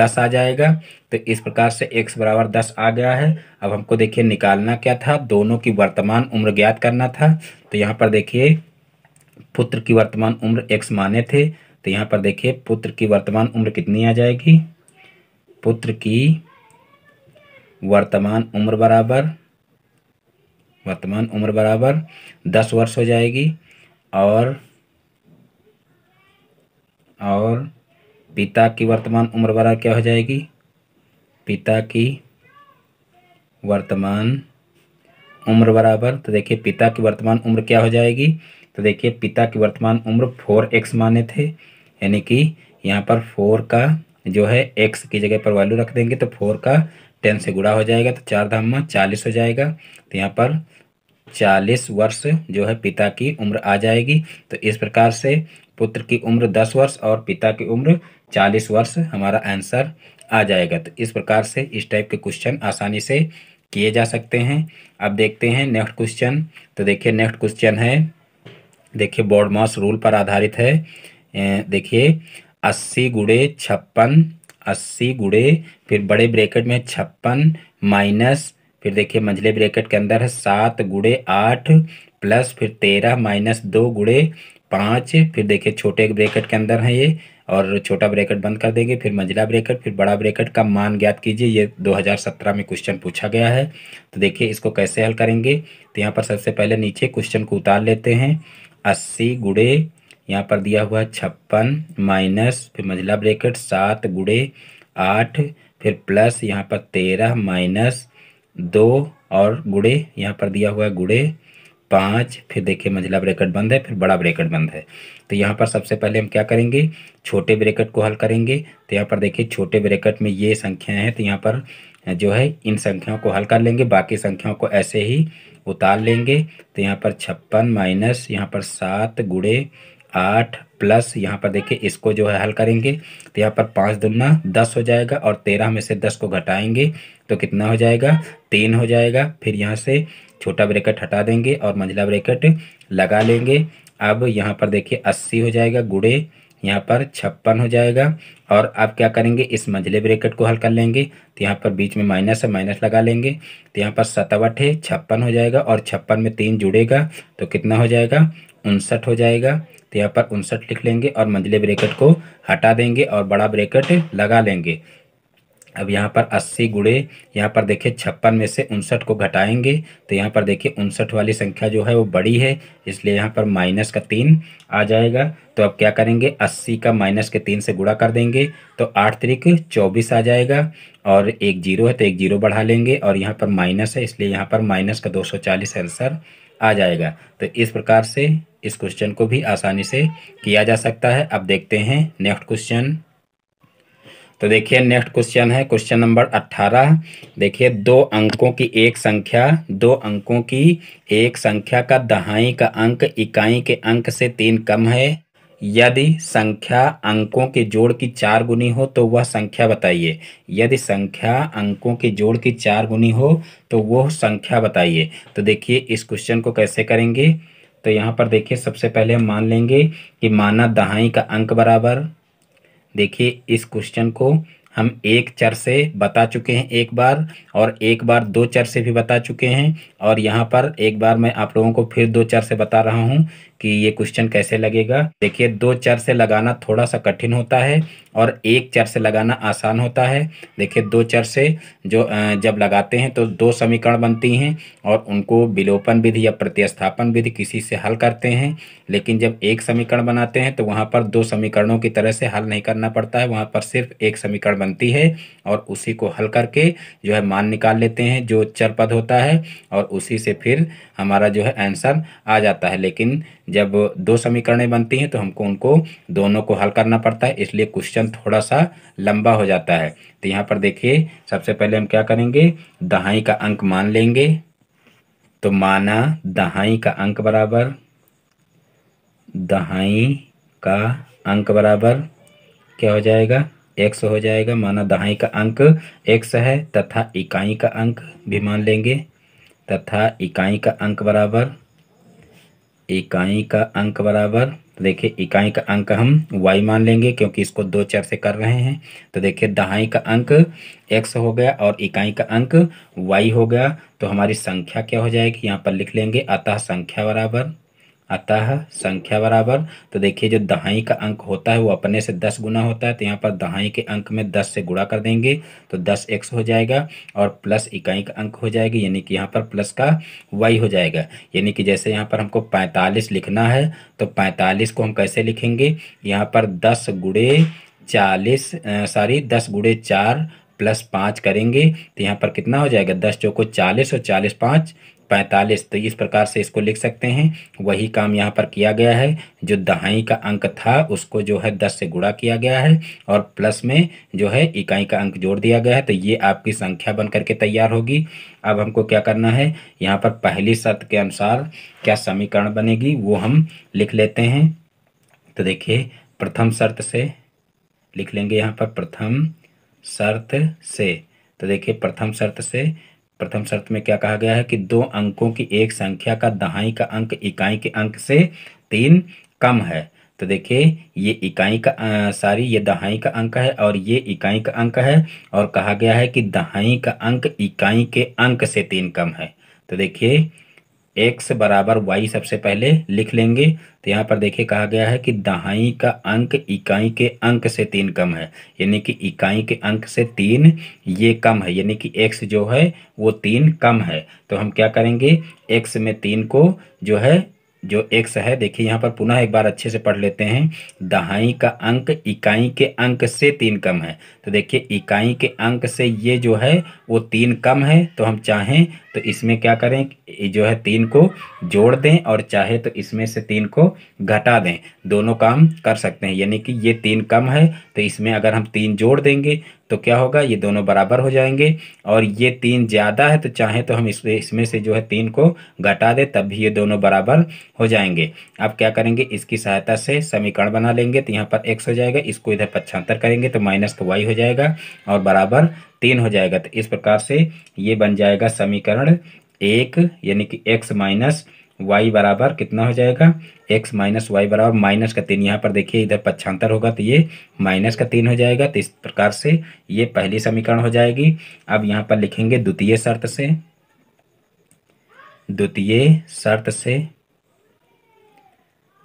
दस आ जाएगा तो इस प्रकार से एक्स बराबर दस आ गया है अब हमको देखिए निकालना क्या था दोनों की वर्तमान उम्र ज्ञात करना था तो यहाँ पर देखिए पुत्र की वर्तमान उम्र एक्स माने थे तो यहाँ पर देखिए पुत्र की वर्तमान उम्र कितनी आ जाएगी पुत्र की वर्तमान उम्र बराबर वर्तमान उम्र बराबर दस वर्ष हो जाएगी और और पिता की वर्तमान उम्र बराबर क्या हो जाएगी पिता की वर्तमान उम्र बराबर तो देखिए पिता की वर्तमान उम्र क्या हो जाएगी तो देखिए पिता की वर्तमान उम्र फोर एक्स माने थे यानी कि यहाँ पर फोर का जो है एक्स की जगह पर वैल्यू रख देंगे तो फोर का टेन से गुड़ा हो जाएगा तो चार धाम में चालीस हो जाएगा तो यहाँ पर चालीस वर्ष जो है पिता की उम्र आ जाएगी तो इस प्रकार से पुत्र की उम्र दस वर्ष और पिता की उम्र चालीस वर्ष हमारा आंसर आ जाएगा तो इस प्रकार से इस टाइप के क्वेश्चन आसानी से किए जा सकते हैं अब देखते हैं नेक्स्ट क्वेश्चन तो देखिए नेक्स्ट क्वेश्चन है देखिए बोर्ड मॉस रूल पर आधारित है देखिए अस्सी गुड़े छप्पन अस्सी गुड़े फिर बड़े ब्रैकेट में छप्पन माइनस फिर देखिए मंझले ब्रैकेट के अंदर है सात गुड़े आठ प्लस फिर तेरह माइनस दो गुड़े पाँच फिर देखिए छोटे ब्रैकेट के अंदर है ये और छोटा ब्रैकेट बंद कर देंगे फिर मंझला ब्रैकेट फिर बड़ा ब्रैकेट का मान ज्ञात कीजिए ये 2017 में क्वेश्चन पूछा गया है तो देखिए इसको कैसे हल करेंगे तो यहाँ पर सबसे पहले नीचे क्वेश्चन को उतार लेते हैं अस्सी गुड़े यहाँ पर दिया हुआ छप्पन माइनस फिर मंझला ब्रेकेट सात गुड़े आठ फिर प्लस यहाँ पर तेरह माइनस दो और गुड़े यहाँ पर दिया हुआ है गुड़े पाँच फिर देखिए मंझला ब्रेकेट बंद है फिर बड़ा ब्रेकेट बंद है तो यहाँ पर सबसे पहले हम क्या करेंगे छोटे ब्रेकेट को हल करेंगे तो यहाँ पर देखिए छोटे ब्रेकेट में ये संख्याएं हैं तो यहाँ पर जो है इन संख्याओं को हल कर लेंगे बाकी संख्याओं को ऐसे ही उतार लेंगे तो यहाँ पर छप्पन माइनस यहाँ पर सात गुड़े आठ प्लस यहाँ पर देखिए इसको जो है हल करेंगे तो यहाँ पर पाँच दुना दस हो जाएगा और तेरह में से दस को घटाएंगे तो कितना हो जाएगा तीन हो जाएगा फिर यहाँ से छोटा ब्रैकेट हटा देंगे और मंझला ब्रैकेट लगा लेंगे अब यहाँ पर देखिए अस्सी हो जाएगा गुड़े यहाँ पर छप्पन हो जाएगा और अब क्या करेंगे इस मंझले ब्रैकेट को हल कर लेंगे तो यहाँ पर बीच में माइनस है माइनस लगा लेंगे तो यहाँ पर सतावट है छप्पन हो जाएगा और छप्पन में तीन जुड़ेगा तो कितना हो जाएगा उनसठ हो जाएगा तो यहाँ पर उनसठ लिख लेंगे और मंझले ब्रैकेट को हटा देंगे और बड़ा ब्रैकेट लगा लेंगे अब यहाँ पर अस्सी गुड़े यहाँ पर देखिए छप्पन में से उनसठ को घटाएंगे तो यहाँ पर देखिए उनसठ वाली संख्या जो है वो बड़ी है इसलिए यहाँ पर माइनस का तीन आ जाएगा तो अब क्या करेंगे अस्सी का माइनस के तीन से गुड़ा कर देंगे तो आठ तरीक चौबीस आ जाएगा और एक जीरो है तो एक जीरो बढ़ा लेंगे और यहाँ पर माइनस है इसलिए यहाँ पर माइनस का दो सौ चालीस आंसर आ जाएगा तो इस प्रकार से इस क्वेश्चन को भी आसानी से किया जा सकता है अब देखते हैं नेक्स्ट क्वेश्चन तो देखिए नेक्स्ट क्वेश्चन है क्वेश्चन नंबर अट्ठारह देखिए दो अंकों की एक संख्या दो अंकों की एक संख्या का दहाई का अंक इकाई के अंक से तीन कम है यदि संख्या अंकों के जोड़ की चार गुनी हो तो वह संख्या बताइए यदि संख्या अंकों के जोड़ की चार गुनी हो तो वह संख्या बताइए तो देखिए इस क्वेश्चन को कैसे करेंगे तो यहाँ पर देखिए सबसे पहले हम मान लेंगे कि माना दहाई का अंक बराबर देखिए इस क्वेश्चन को हम एक चर से बता चुके हैं एक बार और एक बार दो चर से भी बता चुके हैं और यहाँ पर एक बार मैं आप लोगों को फिर दो चर से बता रहा हूँ कि ये क्वेश्चन कैसे लगेगा देखिए दो चर से लगाना थोड़ा सा कठिन होता है और एक चर से लगाना आसान होता है देखिए दो चर से जो जब लगाते हैं तो दो समीकरण बनती हैं और उनको विलोपन विधि या प्रतिस्थापन विधि किसी से हल करते हैं लेकिन जब एक समीकरण बनाते हैं तो वहाँ पर दो समीकरणों की तरह से हल नहीं करना पड़ता है वहाँ पर सिर्फ एक समीकरण बनती है और उसी को हल करके जो है मान निकाल लेते हैं जो चर पद होता है और उसी से फिर हमारा जो है आंसर आ जाता है लेकिन जब दो समीकरणें बनती हैं तो हमको उनको दोनों को हल करना पड़ता है इसलिए क्वेश्चन थोड़ा सा लंबा हो जाता है तो यहाँ पर देखिए सबसे पहले हम क्या करेंगे दहाई का अंक मान लेंगे तो माना दहाई का अंक बराबर दहाई का अंक बराबर क्या हो जाएगा एक्स हो जाएगा माना दहाई का अंक एक्स है तथा इकाई का अंक भी मान लेंगे तथा इकाई का अंक बराबर इकाई का अंक बराबर देखिए इकाई का अंक हम वाई मान लेंगे क्योंकि इसको दो चर से कर रहे हैं तो देखिए दहाई का अंक एक्स हो गया और इकाई का अंक वाई हो गया तो हमारी संख्या क्या हो जाएगी यहाँ पर लिख लेंगे अतः संख्या बराबर अतः संख्या बराबर तो देखिए जो दहाई का अंक होता है वो अपने से दस गुना होता है तो यहाँ पर दहाई के अंक में दस से गुणा कर देंगे तो दस एक्स हो जाएगा और प्लस इकाई का अंक हो जाएगा यानी कि यहाँ पर प्लस का वाई हो जाएगा यानी कि जैसे यहाँ पर हमको पैंतालीस लिखना है तो पैंतालीस को हम कैसे लिखेंगे यहाँ पर दस गुड़े चालीस सॉरी दस गुड़े चार प्लस पाँच करेंगे तो यहाँ पर कितना हो जाएगा दस चौको चालीस और चालीस पाँच पैंतालीस तो इस प्रकार से इसको लिख सकते हैं वही काम यहाँ पर किया गया है जो दहाई का अंक था उसको जो है दस से गुणा किया गया है और प्लस में जो है इकाई का अंक जोड़ दिया गया है तो ये आपकी संख्या बन करके तैयार होगी अब हमको क्या करना है यहाँ पर पहली शर्त के अनुसार क्या समीकरण बनेगी वो हम लिख लेते हैं तो देखिए प्रथम शर्त से लिख लेंगे यहाँ पर प्रथम शर्त से तो देखिए प्रथम शर्त से प्रथम शर्त में क्या कहा गया है कि दो अंकों की एक संख्या का दहाई का अंक इकाई के अंक से तीन कम है तो देखिए ये इकाई का सॉरी ये दहाई का अंक है और ये इकाई का अंक है और कहा गया है कि दहाई का अंक इकाई के अंक से तीन कम है तो देखिए एक्स बराबर वाई सबसे पहले लिख लेंगे तो यहाँ पर देखिए कहा गया है कि दहाई का अंक इकाई के अंक से तीन कम है यानी कि इकाई के अंक से तीन ये कम है यानी कि एक्स जो है वो तीन कम है तो हम क्या करेंगे एक्स में तीन को जो है जो एक्स है देखिए यहाँ पर पुनः एक बार अच्छे से पढ़ लेते हैं दहाई का अंक इकाई के अंक से तीन कम है तो देखिए इकाई के अंक से ये जो है वो तीन कम है तो हम चाहें तो इसमें क्या करें जो है तीन को जोड़ दें और चाहे तो इसमें से तीन को घटा दें दोनों काम कर सकते हैं यानी कि ये तीन कम है तो इसमें अगर हम तीन जोड़ देंगे तो क्या होगा ये दोनों बराबर हो जाएंगे और ये तीन ज़्यादा है तो चाहे तो हम इसमें इसमें से जो है तीन को घटा दें तब भी ये दोनों बराबर हो जाएंगे अब क्या करेंगे इसकी सहायता से समीकरण बना लेंगे तो यहाँ पर एक्स हो जाएगा इसको इधर पच्छहत्तर करेंगे तो माइनस तो वाई हो जाएगा और बराबर तीन हो जाएगा तो इस प्रकार से ये बन जाएगा समीकरण एक यानी कि एक्स माइनस वाई बराबर कितना हो जाएगा एक्स माइनस वाई बराबर माइनस का तीन यहाँ पर देखिए इधर पक्षांतर होगा तो ये माइनस का तीन हो जाएगा तो इस प्रकार से ये पहली समीकरण हो जाएगी अब यहाँ पर लिखेंगे द्वितीय शर्त से द्वितीय शर्त से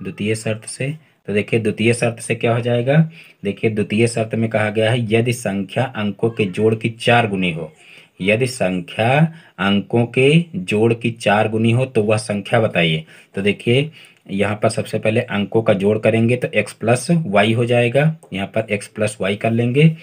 द्वितीय शर्त से तो देखिए द्वितीय शर्त से क्या हो जाएगा देखिए द्वितीय शर्त में कहा गया है यदि संख्या अंकों के जोड़ की चार गुनी हो यदि संख्या अंकों के जोड़ की चार गुनी हो तो वह संख्या बताइए तो देखिए यहाँ पर सबसे पहले अंकों का जोड़ करेंगे तो x प्लस वाई हो जाएगा यहाँ पर x प्लस वाई कर लेंगे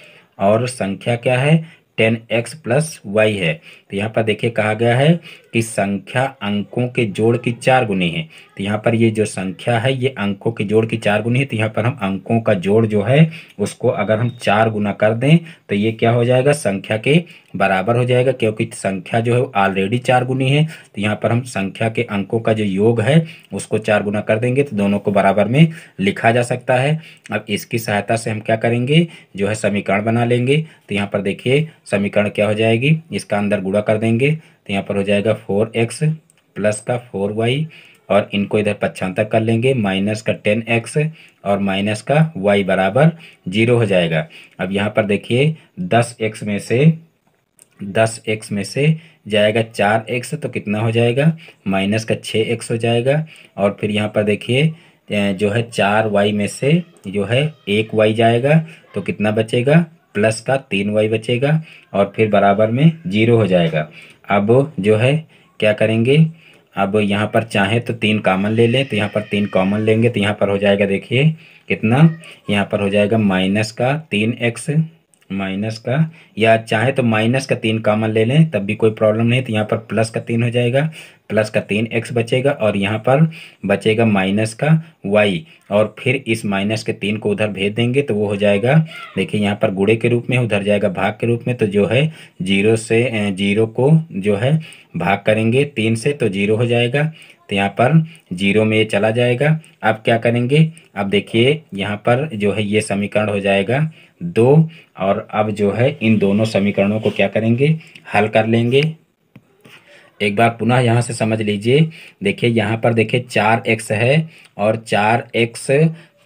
और संख्या क्या है टेन एक्स प्लस वाई है तो यहाँ पर देखिए कहा गया है कि संख्या अंकों के जोड़ की चार गुनी है तो यहाँ पर ये जो संख्या है ये अंकों के जोड़ की चार गुनी है तो यहाँ पर हम अंकों का जोड़ जो है उसको अगर हम चार गुना कर दें तो ये क्या हो जाएगा संख्या के बराबर हो जाएगा क्योंकि संख्या जो है ऑलरेडी चार गुनी है तो यहाँ पर हम संख्या के अंकों का जो योग है उसको चार गुना कर देंगे तो दोनों को बराबर में लिखा जा सकता है अब इसकी सहायता से हम क्या करेंगे जो है समीकरण बना लेंगे तो यहाँ पर देखिए समीकरण क्या हो जाएगी इसका अंदर गुणा पूरा कर देंगे तो यहाँ पर हो जाएगा फोर एक्स प्लस का फोर वाई और इनको इधर पच्छा तक कर लेंगे माइनस का टेन एक्स और माइनस का वाई बराबर जीरो हो जाएगा अब यहाँ पर देखिए दस एक्स में से दस एक्स में से जाएगा चार एक्स तो कितना हो जाएगा माइनस का छः एक्स हो जाएगा और फिर यहाँ पर देखिए जो है चार वाई में से जो है एक वाई जाएगा तो कितना बचेगा प्लस का तीन वाई बचेगा और फिर बराबर में जीरो हो जाएगा अब जो है क्या करेंगे अब यहाँ पर चाहे तो तीन कामन ले लें तो यहाँ पर तीन कॉमन लेंगे तो यहाँ पर हो जाएगा देखिए कितना यहाँ पर हो जाएगा माइनस का तीन एक्स माइनस का या चाहे तो माइनस का तीन कॉमन ले लें तब भी कोई प्रॉब्लम नहीं तो यहाँ पर प्लस का तीन हो जाएगा प्लस का तीन एक्स बचेगा और यहाँ पर बचेगा माइनस का वाई और फिर इस माइनस के तीन को उधर भेज देंगे तो वो हो जाएगा देखिए यहाँ पर गुड़े के रूप में उधर जाएगा भाग के रूप में तो जो है जीरो से जीरो को जो है भाग करेंगे तीन से तो जीरो हो जाएगा तो यहाँ पर जीरो में ये चला जाएगा अब क्या करेंगे अब देखिए यहाँ पर जो है ये समीकरण हो जाएगा दो और अब जो है इन दोनों समीकरणों को क्या करेंगे हल कर लेंगे एक बार पुनः यहाँ से समझ लीजिए देखिए यहाँ पर देखिए चार एक्स है और चार एक्स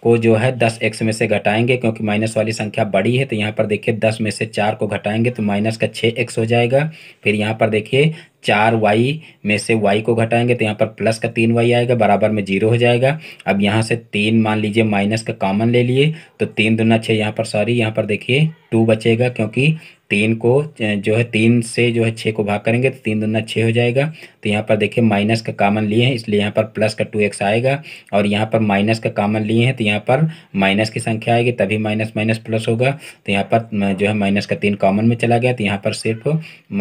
को जो है दस एक्स में से घटाएंगे क्योंकि माइनस वाली संख्या बड़ी है तो यहाँ पर देखिए दस में से चार को घटाएंगे तो माइनस का छः एक्स हो जाएगा फिर यहाँ पर देखिए चार वाई में से वाई को घटाएंगे तो यहाँ पर प्लस का तीन वाई आएगा बराबर में जीरो हो जाएगा अब यहाँ से तीन मान लीजिए माइनस का कॉमन ले लिए तो तीन दुना छः यहाँ पर सॉरी यहाँ पर देखिए टू बचेगा क्योंकि तीन को जो है तीन से जो है छः को भाग करेंगे तो तीन दुना छः हो जाएगा तो यहाँ पर देखिए माइनस का कामन लिए हैं इसलिए यहाँ पर प्लस का टू एक्स आएगा और यहाँ पर माइनस का कामन लिए हैं तो यहाँ पर माइनस की संख्या आएगी तभी माइनस माइनस प्लस होगा तो यहाँ पर जो है माइनस का तीन कॉमन में चला गया तो यहाँ पर सिर्फ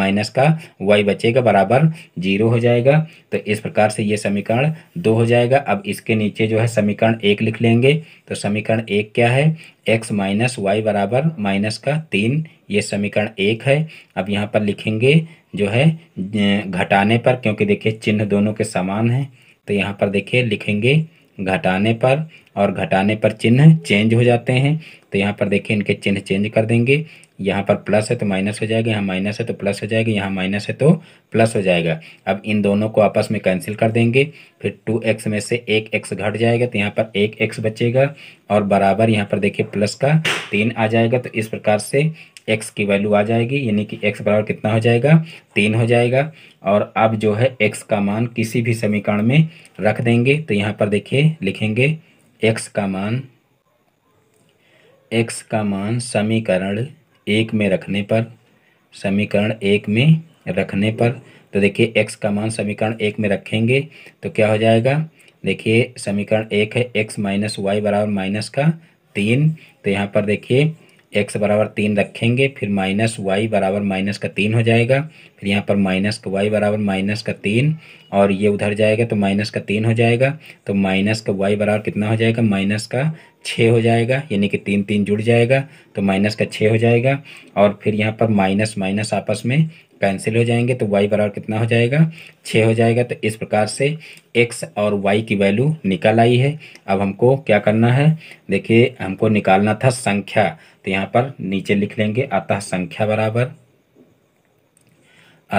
माइनस का वाई बचेगा बराबर जीरो हो जाएगा तो इस प्रकार से ये समीकरण दो हो जाएगा अब इसके नीचे जो है समीकरण एक लिख लेंगे तो समीकरण एक क्या है एक्स माइनस वाई बराबर माइनस का तीन ये समीकरण एक है अब यहाँ पर लिखेंगे जो है घटाने पर क्योंकि देखिए चिन्ह दोनों के समान हैं तो यहाँ पर देखिए लिखेंगे घटाने पर और घटाने पर चिन्ह चेंज हो जाते हैं तो यहाँ पर देखिए इनके चिन्ह चेंज कर देंगे यहाँ पर प्लस है तो माइनस हो जाएगा यहाँ माइनस है तो प्लस हो जाएगा यहाँ माइनस है तो प्लस हो जाएगा अब इन दोनों को आपस में कैंसिल कर देंगे फिर टू एक्स में से एक एक्स घट जाएगा तो यहाँ पर एक एक्स बचेगा और बराबर यहाँ पर देखिए प्लस का तीन आ जाएगा तो इस प्रकार से एक्स की वैल्यू आ जाएगी यानी कि एक्स बराबर कितना हो जाएगा तीन हो जाएगा और अब जो है एक्स का मान किसी भी समीकरण में रख देंगे तो यहाँ पर देखिए लिखेंगे एक्स का मान एक्स का मान समीकरण एक में रखने पर समीकरण एक में रखने पर तो देखिए एक्स का मान समीकरण एक में रखेंगे तो क्या हो जाएगा देखिए समीकरण एक है एक्स माइनस वाई बराबर माइनस का तीन तो यहाँ पर देखिए एक्स बराबर तीन रखेंगे फिर माइनस वाई बराबर माइनस का तीन हो जाएगा फिर यहाँ पर माइनस का वाई बराबर माइनस का तीन और ये उधर जाएगा तो माइनस का तीन हो जाएगा तो माइनस का वाई बराबर कितना हो जाएगा माइनस का छः हो जाएगा यानी कि तीन तीन जुड़ जाएगा तो माइनस का छः हो जाएगा और फिर यहाँ पर माइनस माइनस आपस में कैंसिल हो जाएंगे तो वाई बराबर कितना हो जाएगा छः हो जाएगा तो इस प्रकार से एक्स और वाई की वैल्यू निकल आई है अब हमको क्या करना है देखिए हमको निकालना था संख्या तो यहाँ पर नीचे लिख लेंगे अतः संख्या बराबर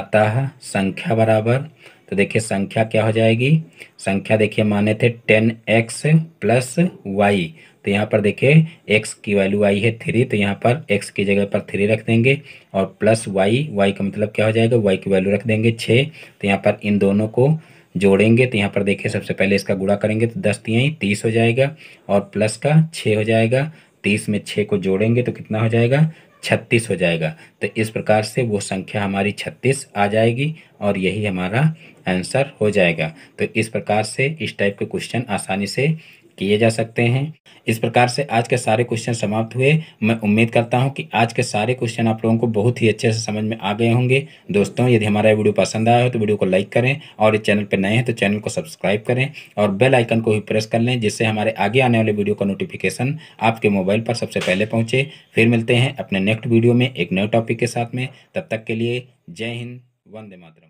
अतः संख्या बराबर तो देखिए संख्या क्या हो जाएगी संख्या देखिए माने थे टेन एक्स प्लस वाई तो यहाँ पर देखिए एक्स की वैल्यू आई है थ्री तो यहाँ पर एक्स की जगह पर थ्री रख देंगे और प्लस वाई वाई का मतलब क्या हो जाएगा वाई की वैल्यू रख देंगे छः तो यहाँ पर इन दोनों को जोड़ेंगे तो यहाँ पर देखिए सबसे पहले इसका गुड़ा करेंगे तो दस दिए तीस हो जाएगा और प्लस का छः हो जाएगा तीस में छः को जोड़ेंगे तो कितना हो जाएगा छत्तीस हो जाएगा तो इस प्रकार से वो संख्या हमारी छत्तीस आ जाएगी और यही हमारा आंसर हो जाएगा तो इस प्रकार से इस टाइप के क्वेश्चन आसानी से किए जा सकते हैं इस प्रकार से आज के सारे क्वेश्चन समाप्त हुए मैं उम्मीद करता हूं कि आज के सारे क्वेश्चन आप लोगों को बहुत ही अच्छे से समझ में आ गए होंगे दोस्तों यदि हमारा वीडियो पसंद आया हो तो वीडियो को लाइक करें और इस चैनल पर नए हैं तो चैनल को सब्सक्राइब करें और बेल आइकन को भी प्रेस कर लें जिससे हमारे आगे आने वाले वीडियो का नोटिफिकेशन आपके मोबाइल पर सबसे पहले पहुँचे फिर मिलते हैं अपने नेक्स्ट वीडियो में एक नए टॉपिक के साथ में तब तक के लिए जय हिंद वंदे मातृ